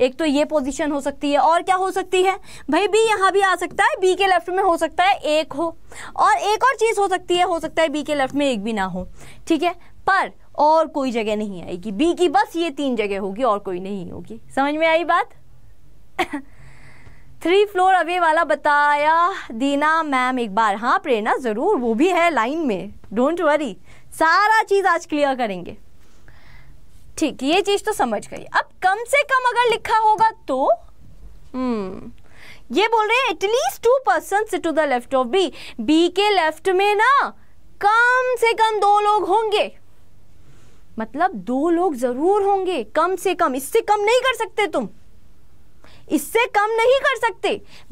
एक तो ये पोजीशन हो सकती है और क्या हो सकती है भाई बी यहाँ भी आ सकता है बी के लेफ्ट में हो सकता है एक हो और एक और चीज़ हो सकती है हो सकता है बी के लेफ्ट में एक भी ना हो ठीक है पर और कोई जगह नहीं आएगी बी की बस ये तीन जगह होगी और कोई नहीं होगी समझ में आई बात थ्री फ्लोर अवे वाला बताया दीना मैम एक बार हाँ प्रेरणा ज़रूर वो भी है लाइन में डोंट वरी सारा चीज़ आज क्लियर करेंगे ठीक ये चीज तो समझ गई अब कम से कम अगर लिखा होगा तो हम्म ये बोल रहे हैं at least two person sit to the left of B B के लेफ्ट में ना कम से कम दो लोग होंगे मतलब दो लोग जरूर होंगे कम से कम इससे कम नहीं कर सकते तुम इससे कम नहीं कर सकते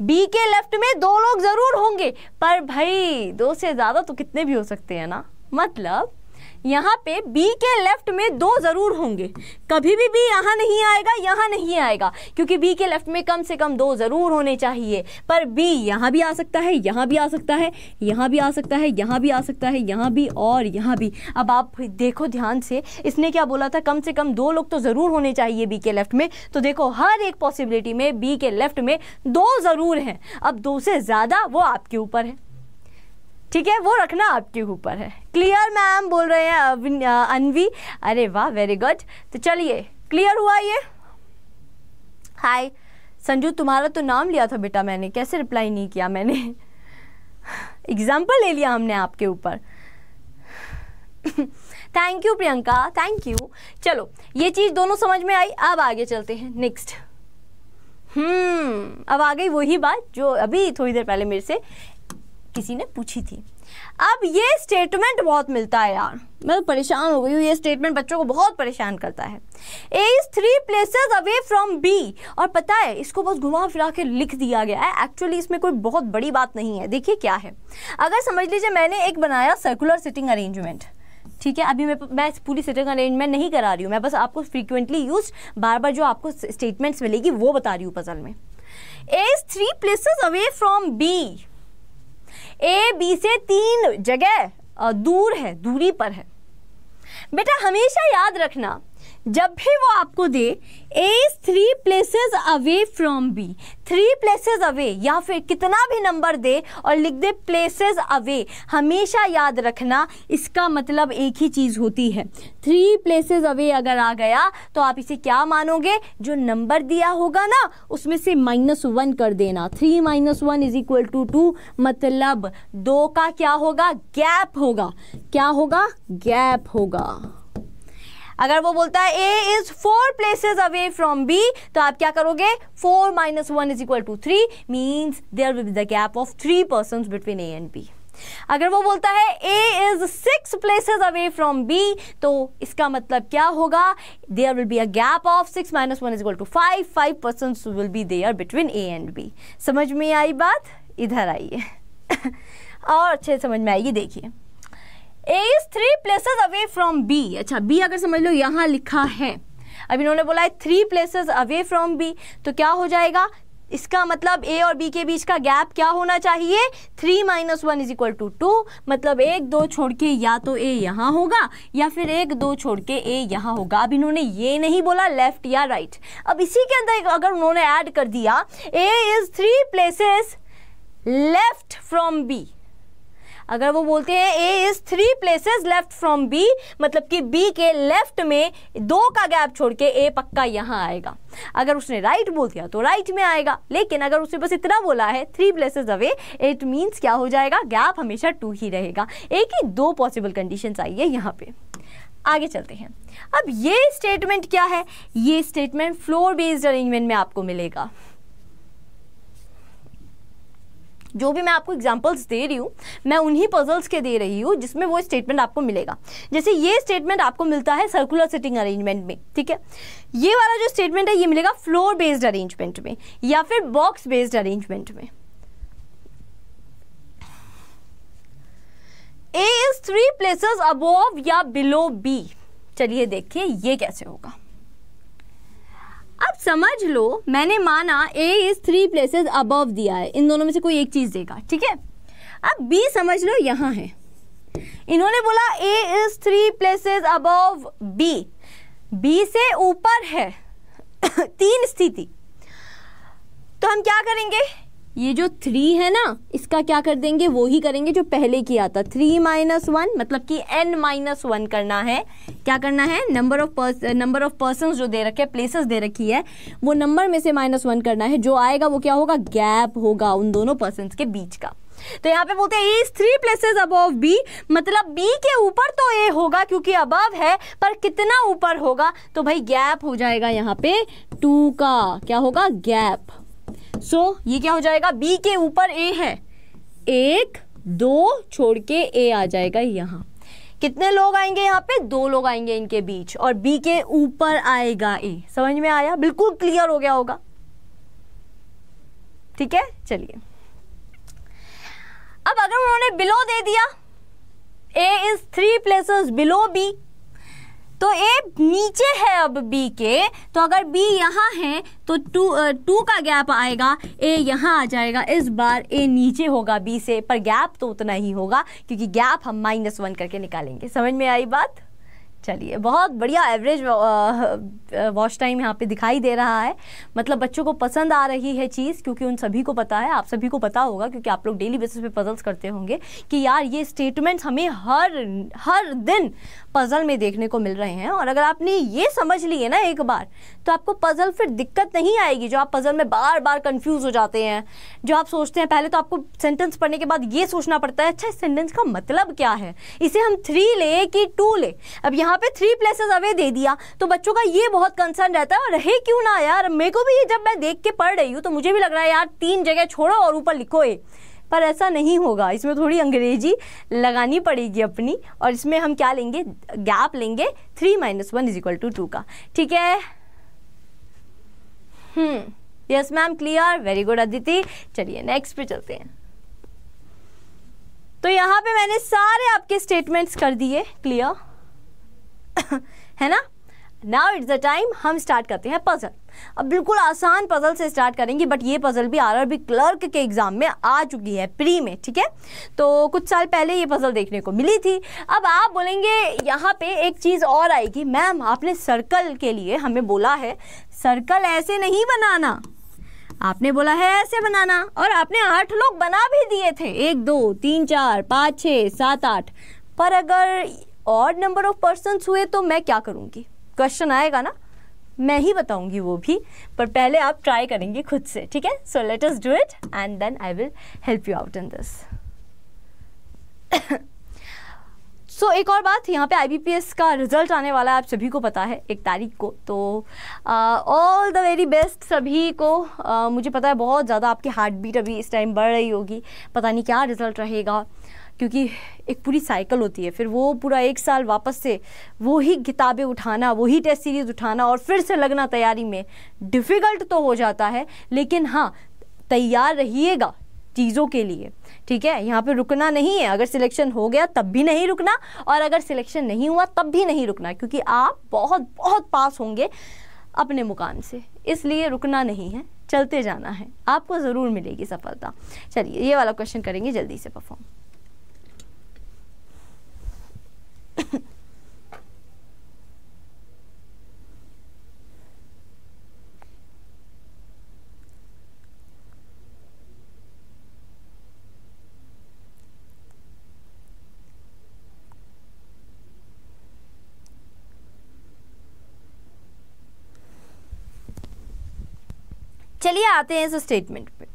बी के लेफ्ट में दो लोग जरूर होंगे पर भाई दो से ज्यादा तो कितने भी हो सकते हैं ना मतलब यहाँ पे बी के लेफ्ट में दो ज़रूर होंगे कभी भी बी यहाँ नहीं आएगा यहाँ नहीं आएगा क्योंकि बी के लेफ्ट में कम से कम दो ज़रूर होने चाहिए पर बी यहाँ भी आ सकता है यहाँ भी आ सकता है यहाँ भी आ सकता है यहाँ भी आ सकता है यहाँ भी और यहाँ भी अब आप देखो ध्यान से इसने क्या बोला था कम से कम दो लोग तो ज़रूर होने चाहिए बी के लेफ्ट में तो देखो हर एक पॉसिबिलिटी में बी के लेफ्ट में दो ज़रूर हैं अब दो से ज़्यादा वो आपके ऊपर है ठीक है वो रखना आपके ऊपर है क्लियर मैम बोल रहे हैं अनवी अरे वाह वेरी गुड तो चलिए क्लियर हुआ ये हाय संजू तुम्हारा तो नाम लिया था बेटा मैंने कैसे रिप्लाई नहीं किया मैंने एग्जाम्पल ले लिया हमने आपके ऊपर thank you Priyanka thank you चलो ये चीज़ दोनों समझ में आई अब आगे चलते हैं नेक्स्ट हम्म अब आ गई वही बात जो अभी थोड़ी देर पहले मेरे से किसी ने पूछी थी अब ये स्टेटमेंट बहुत मिलता है यार मैं तो परेशान हो गई हूँ ये स्टेटमेंट बच्चों को बहुत परेशान करता है A is three places away from B और पता है इसको बस घुमा फिरा के लिख दिया गया है एक्चुअली इसमें कोई बहुत बड़ी बात नहीं है देखिए क्या है अगर समझ लीजिए मैंने एक बनाया सर्कुलर सिटिंग अरेंजमेंट ठीक है अभी मैं मैं पूरी सिटिंग अरेंजमेंट नहीं करा रही हूँ मैं बस आपको फ्रीक्वेंटली यूज बार बार जो आपको स्टेटमेंट्स मिलेगी वो बता रही हूँ पजल में A is three places away from B A B से तीन जगह दूर है दूरी पर है बेटा हमेशा याद रखना जब भी वो आपको दे A is three places away from B three places away या फिर कितना भी नंबर दे और लिख दे प्लेसेज अवे हमेशा याद रखना इसका मतलब एक ही चीज़ होती है थ्री प्लेसेज अवे अगर आ गया तो आप इसे क्या मानोगे जो नंबर दिया होगा ना उसमें से माइनस वन कर देना three minus one is equal to two मतलब दो का क्या होगा गैप होगा क्या होगा गैप होगा अगर वो बोलता है A is four places away from B तो आप क्या करोगे four minus one is equal to three means there will be the gap of three person between A and B अगर वो बोलता है A is six places away from B तो इसका मतलब क्या होगा there will be a gap of six minus one is equal to five five person will be there between A and B समझ में आई बात इधर आइए <laughs> और अच्छे समझ में आएगी देखिए A is three places away from B अच्छा बी अगर समझ लो यहाँ लिखा है अब इन्होंने बोला है three places away from B तो क्या हो जाएगा इसका मतलब ए और बी के बीच का गैप क्या होना चाहिए three minus one is equal to two मतलब एक दो छोड़ के या तो ए यहाँ होगा या फिर एक दो छोड़ के ए यहाँ होगा अब इन्होंने ये नहीं बोला लेफ्ट या राइट अब इसी के अंदर अगर उन्होंने ऐड कर दिया A is three places left from B अगर वो बोलते हैं A is three places left from B मतलब कि बी के लेफ्ट में दो का गैप छोड़ के ए पक्का यहाँ आएगा अगर उसने राइट right बोल दिया तो राइट right में आएगा लेकिन अगर उसने बस इतना बोला है three places away it means क्या हो जाएगा गैप हमेशा टू ही रहेगा एक ही दो पॉसिबल कंडीशन आई है यहाँ पे आगे चलते हैं अब ये स्टेटमेंट क्या है ये स्टेटमेंट फ्लोर बेस्ड अरेंजमेंट में आपको मिलेगा जो भी मैं आपको एग्जाम्पल्स दे रही हूँ मैं उन्हीं पजल्स के दे रही हूँ जिसमें वो स्टेटमेंट आपको मिलेगा जैसे ये स्टेटमेंट आपको मिलता है सर्कुलर सिटिंग अरेंजमेंट में ठीक है ये वाला जो स्टेटमेंट है ये मिलेगा फ्लोर बेस्ड अरेंजमेंट में या फिर बॉक्स बेस्ड अरेंजमेंट में A is three places above या बिलो बी चलिए देखिए ये कैसे होगा अब समझ लो मैंने माना A is three places above दिया है इन दोनों में से कोई एक चीज़ देगा ठीक है अब बी समझ लो यहाँ है इन्होंने बोला A is three places above B B से ऊपर है <coughs> तीन स्थिति तो हम क्या करेंगे ये जो थ्री है ना इसका क्या कर देंगे वो ही करेंगे जो पहले किया था थ्री माइनस वन मतलब कि एन माइनस वन करना है क्या करना है number of number of person जो दे रखे प्लेसेस दे रखी है वो नंबर में से माइनस वन करना है जो आएगा वो क्या होगा गैप होगा उन दोनों पर्सन के बीच का तो यहाँ पे बोलते हैं थ्री प्लेसेस अब बी मतलब बी के ऊपर तो ए होगा क्योंकि अबव है पर कितना ऊपर होगा तो भाई गैप हो जाएगा यहाँ पे टू का क्या होगा गैप सो so, ये क्या हो जाएगा बी के ऊपर ए है एक दो छोड़ के ए आ जाएगा यहाँ कितने लोग आएंगे यहाँ पे दो लोग आएंगे इनके बीच और बी के ऊपर आएगा ए समझ में आया बिल्कुल क्लियर हो गया होगा ठीक है चलिए अब अगर उन्होंने बिलो दे दिया A is three places below B तो ए नीचे है अब बी के तो अगर बी यहाँ है तो टू टू का गैप आएगा ए यहाँ आ जाएगा इस बार ए नीचे होगा बी से पर गैप तो उतना ही होगा क्योंकि गैप हम माइनस वन करके निकालेंगे समझ में आई बात चलिए बहुत बढ़िया एवरेज वॉश टाइम यहाँ पे दिखाई दे रहा है मतलब बच्चों को पसंद आ रही है चीज़ क्योंकि उन सभी को पता है आप सभी को पता होगा क्योंकि आप लोग डेली बेसिस पे पजल्स करते होंगे कि यार ये स्टेटमेंट्स हमें हर हर दिन पजल में देखने को मिल रहे हैं और अगर आपने ये समझ लिए ना एक बार तो आपको पजल फिर दिक्कत नहीं आएगी जो आप पजल में बार बार कन्फ्यूज़ हो जाते हैं जो आप सोचते हैं पहले तो आपको सेंटेंस पढ़ने के बाद ये सोचना पड़ता है अच्छा इस सेंटेंस का मतलब क्या है इसे हम थ्री लें कि टू लें अब यहाँ यहाँ पे थ्री प्लेसेस अवे दे दिया तो बच्चों का ये बहुत कंसर्न रहता है और रहे क्यों ना यार मेरे को भी ये जब मैं देख के पढ़ रही हूँ तो मुझे भी लग रहा है यार तीन जगह छोड़ो और ऊपर लिखो ये पर ऐसा नहीं होगा इसमें थोड़ी अंग्रेजी लगानी पड़ेगी अपनी और इसमें हम क्या लेंगे गैप लेंगे three minus one is equal to two का ठीक है yes ma'am clear very good Aditi चलिए नेक्स्ट पे चलते हैं तो यहाँ पे मैंने सारे आपके स्टेटमेंट्स कर दिए क्लियर है ना नाउ इट्स द टाइम हम स्टार्ट करते हैं पजल अब बिल्कुल आसान पजल से स्टार्ट करेंगे बट ये पजल भी आरआरबी क्लर्क के एग्ज़ाम में आ चुकी है प्री में ठीक है तो कुछ साल पहले ये पजल देखने को मिली थी अब आप बोलेंगे यहाँ पे एक चीज़ और आएगी मैम आपने सर्कल के लिए हमें बोला है सर्कल ऐसे नहीं बनाना आपने बोला है ऐसे बनाना और आपने आठ लोग बना भी दिए थे एक दो तीन चार पाँच छः सात आठ पर अगर ऑड नंबर ऑफ पर्सन हुए तो मैं क्या करूँगी क्वेश्चन आएगा ना मैं ही बताऊंगी वो भी पर पहले आप ट्राई करेंगे खुद से ठीक है so let us do it and then I will help you out in this so एक और बात यहाँ पे आईबीपीएस का रिजल्ट आने वाला है आप सभी को पता है एक तारीख को तो ऑल द वेरी बेस्ट सभी को uh, मुझे पता है बहुत ज़्यादा आपकी हार्ट बीट अभी इस टाइम बढ़ रही होगी पता नहीं क्या रिज़ल्ट रहेगा क्योंकि एक पूरी साइकिल होती है फिर वो पूरा एक साल वापस से वही किताबें उठाना वही टेस्ट सीरीज़ उठाना और फिर से लगना तैयारी में डिफ़िकल्ट तो हो जाता है लेकिन हाँ तैयार रहिएगा चीज़ों के लिए ठीक है यहाँ पे रुकना नहीं है अगर सिलेक्शन हो गया तब भी नहीं रुकना और अगर सिलेक्शन नहीं हुआ तब भी नहीं रुकना क्योंकि आप बहुत बहुत पास होंगे अपने मुकाम से इसलिए रुकना नहीं है चलते जाना है आपको ज़रूर मिलेगी सफलता चलिए ये वाला क्वेश्चन करेंगे जल्दी से परफॉर्म चलिए आते हैं इस स्टेटमेंट पे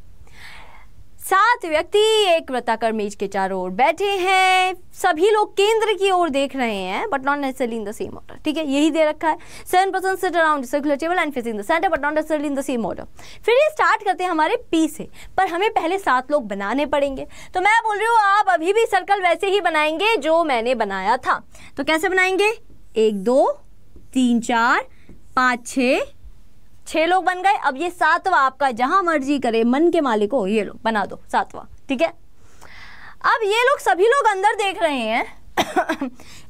सात व्यक्ति एक वृत्ताकार मेज के चारों ओर बैठे हैं सभी लोग केंद्र की ओर देख रहे हैं but not necessarily in the same order ठीक है यही दे रखा है seven person sit around circular table and facing the centre but not necessarily in the same order फिर ये स्टार्ट करते हैं हमारे पी से पर हमें पहले सात लोग बनाने पड़ेंगे तो मैं बोल रही हूँ आप अभी भी सर्कल वैसे ही बनाएंगे जो मैंने बनाया था तो कैसे बनाएंगे एक दो तीन चार पाँच छः छह लोग बन गए अब ये सातवा आपका जहां मर्जी करे मन के मालिक हो ये लोग बना दो सातवा ठीक है अब ये लोग सभी लोग अंदर देख रहे हैं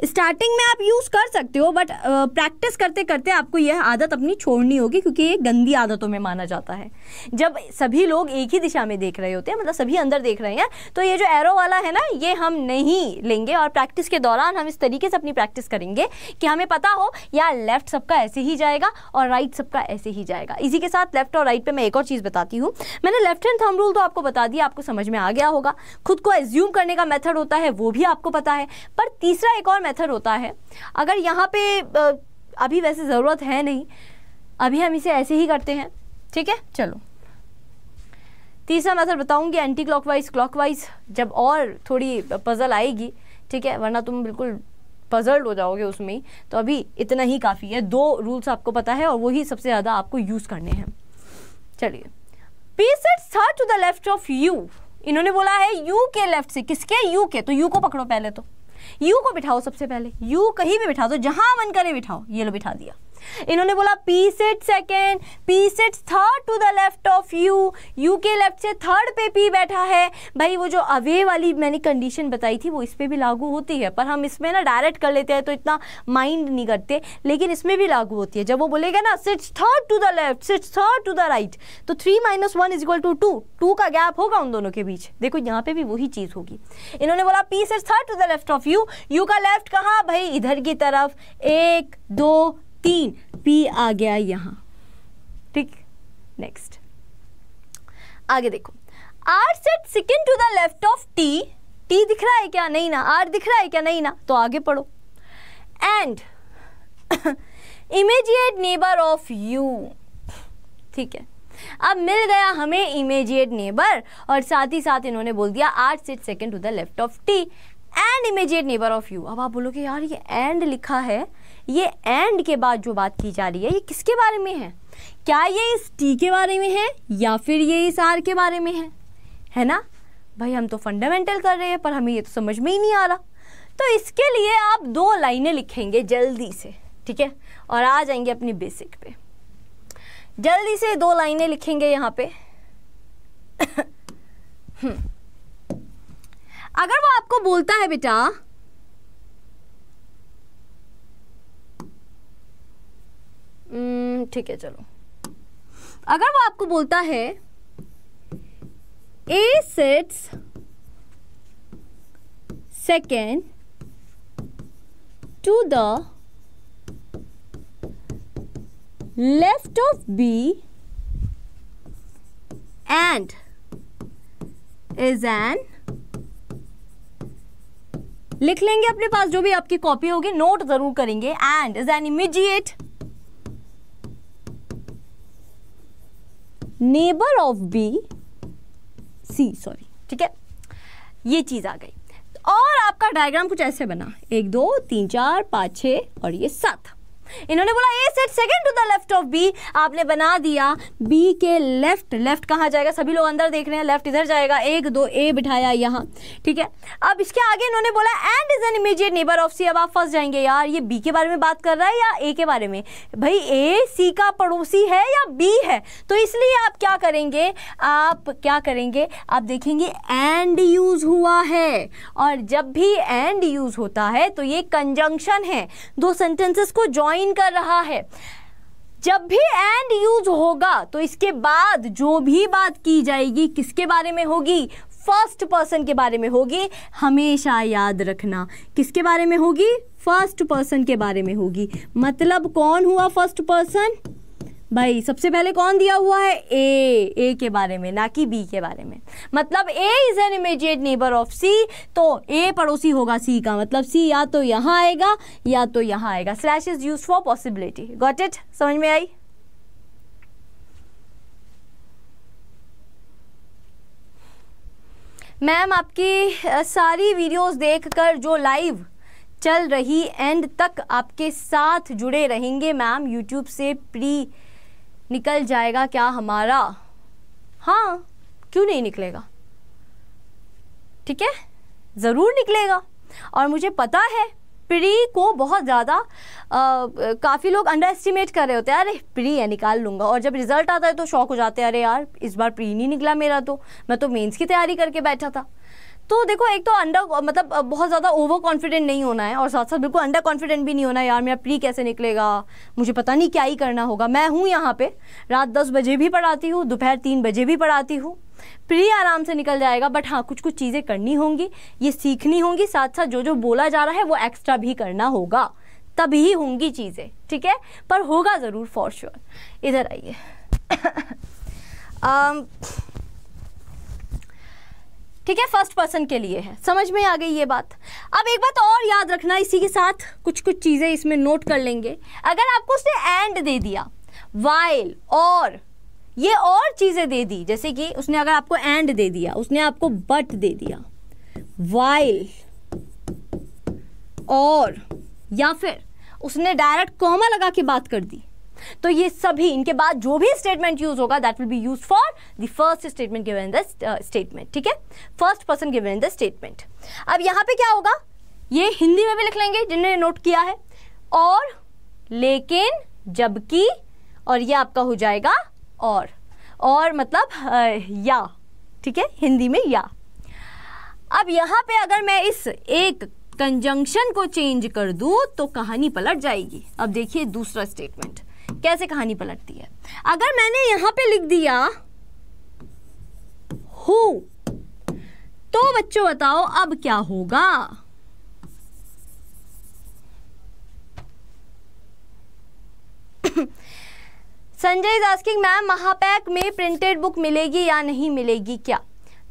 स्टार्टिंग <coughs> में आप यूज़ कर सकते हो बट प्रैक्टिस uh, करते करते आपको यह आदत अपनी छोड़नी होगी क्योंकि ये गंदी आदतों में माना जाता है जब सभी लोग एक ही दिशा में देख रहे होते हैं मतलब सभी अंदर देख रहे हैं तो ये जो एरो वाला है ना ये हम नहीं लेंगे और प्रैक्टिस के दौरान हम इस तरीके से अपनी प्रैक्टिस करेंगे कि हमें पता हो या लेफ्ट सबका ऐसे ही जाएगा और राइट सबका ऐसे ही जाएगा इसी के साथ लेफ्ट और राइट पर मैं एक और चीज़ बताती हूँ मैंने लेफ्ट हैंड थम रूल तो आपको बता दिया आपको समझ में आ गया होगा खुद को एज्यूम करने का मेथड होता है वो भी आपको पता है पर तीसरा एक और मेथड होता है अगर यहाँ पे अभी वैसे ज़रूरत है नहीं अभी हम इसे ऐसे ही करते हैं ठीक है चलो तीसरा मेथड बताऊँगी anticlockwise clockwise जब और थोड़ी पजल आएगी ठीक है वरना तुम बिल्कुल पजल्ड हो जाओगे उसमें ही तो अभी इतना ही काफ़ी है दो रूल्स आपको पता है और वही सबसे ज़्यादा आपको यूज़ करने हैं चलिए पी सेट था to the left of U इन्होंने बोला है यू के लेफ्ट से किसके यू के तो यू को पकड़ो पहले तो यू को बिठाओ सबसे पहले यू कहीं भी बिठा दो जहां मन करे बिठाओ ये लो बिठा दिया इन्होंने बोला P sat second P sat third to the left of U U के लेफ्ट से थर्ड पे पी बैठा है भाई वो जो अवे वाली मैंने कंडीशन बताई थी वो इस पर भी लागू होती है पर हम इसमें ना डायरेक्ट कर लेते हैं तो इतना माइंड नहीं करते लेकिन इसमें भी लागू होती है जब वो बोलेगा ना sits third to the left sits third to the right तो three minus one is equal to two two का गैप होगा उन दोनों के बीच देखो यहाँ पे भी वही चीज़ होगी इन्होंने बोला P sits third to the left of U U का लेफ्ट कहाँ भाई इधर की तरफ एक दो तीन पी आ गया यहां ठीक नेक्स्ट आगे देखो R sat second to the left of T T दिख रहा है क्या नहीं ना आर दिख रहा है क्या नहीं ना तो आगे पढ़ो and immediate neighbour of U ठीक है अब मिल गया हमें इमेजिएट नेबर और साथ ही साथ इन्होंने बोल दिया R sat second to the left of T and immediate neighbour of U अब आप बोलोगे यार ये एंड लिखा है ये एंड के बाद जो बात की जा रही है ये किसके बारे में है क्या ये इस टी के बारे में है या फिर ये इस आर के बारे में है है ना भाई हम तो फंडामेंटल कर रहे हैं पर हमें ये तो समझ में ही नहीं आ रहा तो इसके लिए आप दो लाइनें लिखेंगे जल्दी से ठीक है और आ जाएंगे अपनी बेसिक पे जल्दी से दो लाइनें लिखेंगे यहाँ पे <coughs> हम्म। अगर वो आपको बोलता है बेटा हम्म, ठीक है चलो अगर वो आपको बोलता है A sits second to the left of B and is an लिख लेंगे अपने पास जो भी आपकी कॉपी होगी नोट जरूर करेंगे and is an immediate neighbour of B C sorry ठीक है ये चीज़ आ गई और आपका डायग्राम कुछ ऐसे बना एक दो तीन चार पाँच छः और ये सात इन्होंने बोला A sat second to the left of B आपने बना दिया बी के लेफ्ट लेफ्ट कहाँ जाएगा सभी लोग अंदर देख रहे हैं लेफ्ट इधर जाएगा एक दो ए बिठाया यहाँ ठीक है अब इसके आगे इन्होंने बोला and is an immediate neighbour of C अब आप फंस जाएंगे यार ये बी के बारे में बात कर रहा है या ए के बारे में भाई ए सी का पड़ोसी है या बी है तो इसलिए आप क्या करेंगे आप क्या करेंगे आप देखेंगे एंड यूज हुआ है और जब भी एंड यूज होता है तो ये कंजंक्शन है दो सेंटेंसेस को ज्वाइन डिफाइन कर रहा है जब भी एंड यूज होगा तो इसके बाद जो भी बात की जाएगी किसके बारे में होगी फर्स्ट पर्सन के बारे में होगी हमेशा याद रखना किसके बारे में होगी फर्स्ट पर्सन के बारे में होगी मतलब कौन हुआ फर्स्ट पर्सन भाई सबसे पहले कौन दिया हुआ है ए ए के बारे में ना कि बी के बारे में मतलब A is an immediate neighbour of C तो ए पड़ोसी होगा सी का मतलब सी या तो यहाँ आएगा या तो यहाँ आएगा slash is use for possibility got it समझ में आई मैम आपकी सारी वीडियोस देखकर जो लाइव चल रही एंड तक आपके साथ जुड़े रहेंगे मैम यूट्यूब से प्री निकल जाएगा क्या हमारा हाँ क्यों नहीं निकलेगा ठीक है ज़रूर निकलेगा और मुझे पता है प्री को बहुत ज़्यादा काफ़ी लोग अंडर एस्टिमेट कर रहे होते हैं अरे प्री है निकाल लूँगा और जब रिज़ल्ट आता है तो शौक हो जाते हैं अरे यार इस बार प्री नहीं निकला मेरा तो मैं तो मेंस की तैयारी करके बैठा था तो देखो एक तो अंडर मतलब बहुत ज़्यादा ओवर कॉन्फिडेंट नहीं होना है और साथ साथ बिल्कुल अंडर कॉन्फिडेंट भी नहीं होना है यार मेरा प्री कैसे निकलेगा मुझे पता नहीं क्या ही करना होगा मैं हूँ यहाँ पे रात दस बजे भी पढ़ाती हूँ दोपहर तीन बजे भी पढ़ाती हूँ प्री आराम से निकल जाएगा बट हाँ कुछ कुछ चीज़ें करनी होंगी ये सीखनी होंगी साथ साथ जो जो बोला जा रहा है वो एक्स्ट्रा भी करना होगा तभी होंगी चीज़ें ठीक है पर होगा ज़रूर फॉर श्योर इधर आइए <coughs> ठीक है फर्स्ट पर्सन के लिए है समझ में आ गई ये बात अब एक बात और याद रखना इसी के साथ कुछ कुछ चीज़ें इसमें नोट कर लेंगे अगर आपको उसने एंड दे दिया वाइल और ये और चीज़ें दे दी जैसे कि उसने अगर आपको एंड दे दिया उसने आपको बट दे दिया वाइल और या फिर उसने डायरेक्ट कॉमा लगा के बात कर दी तो ये सभी इनके बाद जो भी स्टेटमेंट यूज होगा that will be use for the first statement given in the statement ठीक है first person given in the statement अब यहां पे क्या होगा ये हिंदी में भी लिख लेंगे जिन्होंने नोट किया है और लेकिन जबकि और ये आपका हो जाएगा और और मतलब uh, या ठीक है हिंदी में या अब यहां पे अगर मैं इस एक कंजंक्शन को चेंज कर दूं तो कहानी पलट जाएगी अब देखिए दूसरा स्टेटमेंट कैसे कहानी पलटती है अगर मैंने यहां पे लिख दिया हु तो बच्चों बताओ अब क्या होगा <coughs> संजय इज आस्किंग मैम महापैक में प्रिंटेड बुक मिलेगी या नहीं मिलेगी क्या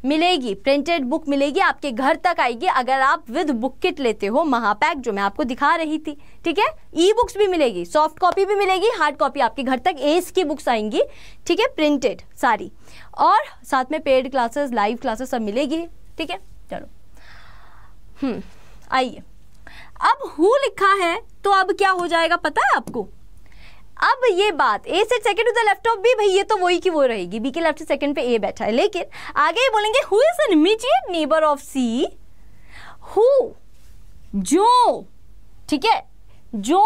मिलेगी प्रिंटेड बुक मिलेगी आपके घर तक आएगी अगर आप विद बुक किट लेते हो महापैक जो मैं आपको दिखा रही थी ठीक है ई बुक्स भी मिलेगी सॉफ्ट कॉपी भी मिलेगी हार्ड कॉपी आपके घर तक एस की बुक्स आएंगी ठीक है प्रिंटेड सारी और साथ में पेड क्लासेस लाइव क्लासेस सब मिलेगी ठीक है चलो हम्म, आइए अब हु लिखा है तो अब क्या हो जाएगा पता है आपको अब ये बात ए से second to the left of B भाई ये तो वही की वो रहेगी बी के लेफ्ट सेकंड पे ए बैठा है लेकिन आगे ये बोलेंगे who is an immediate neighbour of C who जो ठीक है जो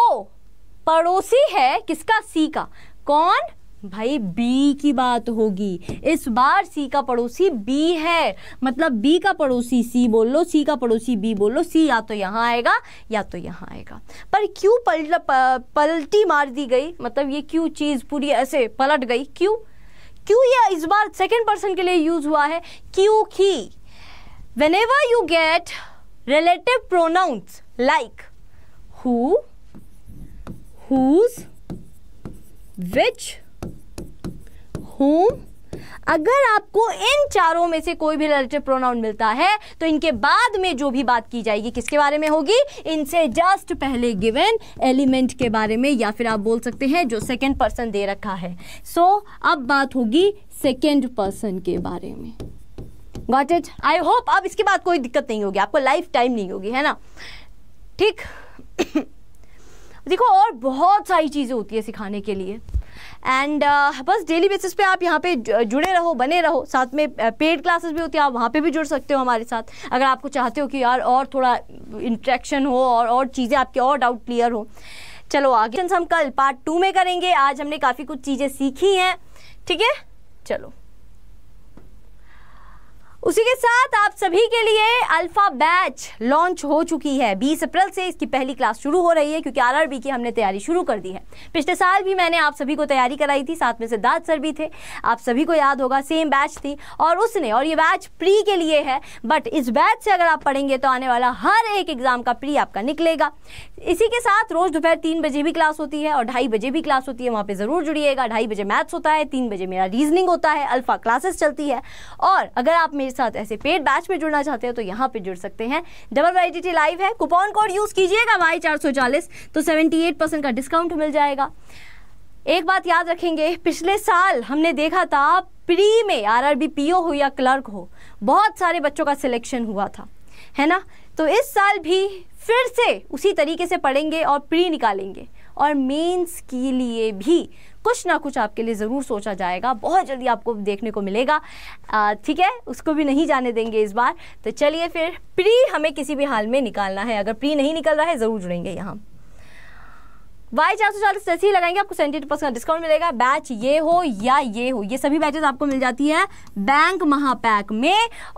पड़ोसी है किसका सी का कौन भाई बी की बात होगी इस बार सी का पड़ोसी बी है मतलब बी का पड़ोसी सी बोल लो सी का पड़ोसी बी बोल लो सी या तो यहाँ आएगा या तो यहाँ आएगा पर क्यों पलट पलटी मार दी गई मतलब ये क्यों चीज़ पूरी ऐसे पलट गई क्यों क्यों ये इस बार सेकेंड पर्सन के लिए यूज़ हुआ है क्योंकि whenever you get relative pronouns like who whose which whom अगर आपको इन चारों में से कोई भी रिलेटिव प्रोनाउन मिलता है तो इनके बाद में जो भी बात की जाएगी किसके बारे में होगी इनसे जस्ट पहले गिवन एलिमेंट के बारे में या फिर आप बोल सकते हैं जो सेकेंड पर्सन दे रखा है सो so, अब बात होगी सेकेंड पर्सन के बारे में गॉट इट आई होप अब इसके बाद कोई दिक्कत नहीं होगी आपको लाइफ टाइम नहीं होगी है ना ठीक <coughs> देखो और बहुत सारी चीज़ें होती है सिखाने के लिए एंड uh, बस डेली बेसिस पे आप यहाँ पे जुड़े रहो बने रहो साथ में पेड क्लासेस भी होती है आप वहाँ पे भी जुड़ सकते हो हमारे साथ अगर आपको चाहते हो कि यार और थोड़ा इंट्रैक्शन हो और और चीज़ें आपके और डाउट क्लियर हो चलो आगे हम कल पार्ट टू में करेंगे आज हमने काफ़ी कुछ चीज़ें सीखी हैं ठीक है चलो उसी के साथ आप सभी के लिए अल्फ़ा बैच लॉन्च हो चुकी है 20 अप्रैल से इसकी पहली क्लास शुरू हो रही है क्योंकि आरआरबी की हमने तैयारी शुरू कर दी है पिछले साल भी मैंने आप सभी को तैयारी कराई थी साथ में सिद्धार्थ सर भी थे आप सभी को याद होगा सेम बैच थी और उसने और ये बैच प्री के लिए है बट इस बैच से अगर आप पढ़ेंगे तो आने वाला हर एक एग्ज़ाम का प्री आपका निकलेगा इसी के साथ रोज़ दोपहर तीन बजे भी क्लास होती है और ढाई बजे भी क्लास होती है वहाँ पे ज़रूर जुड़िएगा ढाई बजे मैथ्स होता है तीन बजे मेरा रीजनिंग होता है अल्फ़ा क्लासेस चलती है और अगर आप मेरे साथ ऐसे पेड बैच में जुड़ना चाहते हो तो यहाँ पे जुड़ सकते हैं डबल वाई लाइव है कूपन कोड यूज़ कीजिएगा वाई चार तो सेवेंटी का डिस्काउंट मिल जाएगा एक बात याद रखेंगे पिछले साल हमने देखा था प्री में आर आर हो या क्लर्क हो बहुत सारे बच्चों का सिलेक्शन हुआ था है ना तो इस साल भी फिर से उसी तरीके से पढ़ेंगे और प्री निकालेंगे और मेंस के लिए भी कुछ ना कुछ आपके लिए ज़रूर सोचा जाएगा बहुत जल्दी आपको देखने को मिलेगा ठीक है उसको भी नहीं जाने देंगे इस बार तो चलिए फिर प्री हमें किसी भी हाल में निकालना है अगर प्री नहीं निकल रहा है ज़रूर जुड़ेंगे यहाँ वाई चार सौ चालीस ऐसे ही लगाएंगे आपको सेवेंटी परसेंट डिस्काउंट मिलेगा बैच ये हो या ये हो ये सभी बैचेस आपको मिल जाती है बैंक महापैक में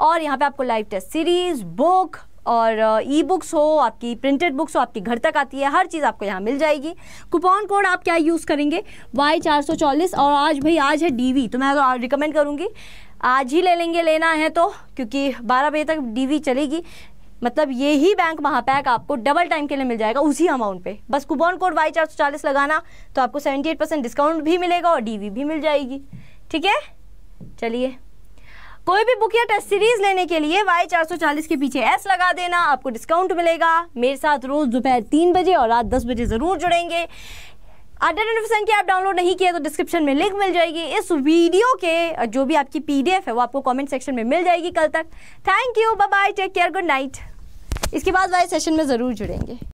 और यहाँ पे आपको लाइव टेस्ट सीरीज बुक और ई बुक्स हो आपकी प्रिंटेड बुक्स हो आपके घर तक आती है हर चीज़ आपको यहाँ मिल जाएगी कूपन कोड आप क्या यूज़ करेंगे वाई चार सौ चालीस और आज भाई आज है डीवी तो मैं रिकमेंड करूँगी आज ही ले लेंगे लेना है तो क्योंकि बारह बजे तक डीवी चलेगी मतलब ये ही बैंक महापैक आपको डबल टाइम के लिए मिल जाएगा उसी अमाउंट पे बस कूपन कोड वाई चार सौ चालीस लगाना तो आपको सेवेंटी एट परसेंट डिस्काउंट भी मिलेगा और डीवी भी मिल जाएगी ठीक है चलिए कोई भी बुक या टेस्ट सीरीज लेने के लिए वाई चालीस के पीछे एस लगा देना आपको डिस्काउंट मिलेगा मेरे साथ रोज दोपहर तीन बजे और रात दस बजे ज़रूर जुड़ेंगे अटल नोटिफिकेशन की आप डाउनलोड नहीं किया तो डिस्क्रिप्शन में लिंक मिल जाएगी इस वीडियो के जो भी आपकी पीडीएफ है वो आपको कमेंट सेक्शन में मिल जाएगी कल तक thank you bye bye take care good night इसके बाद वाई सेशन में ज़रूर जुड़ेंगे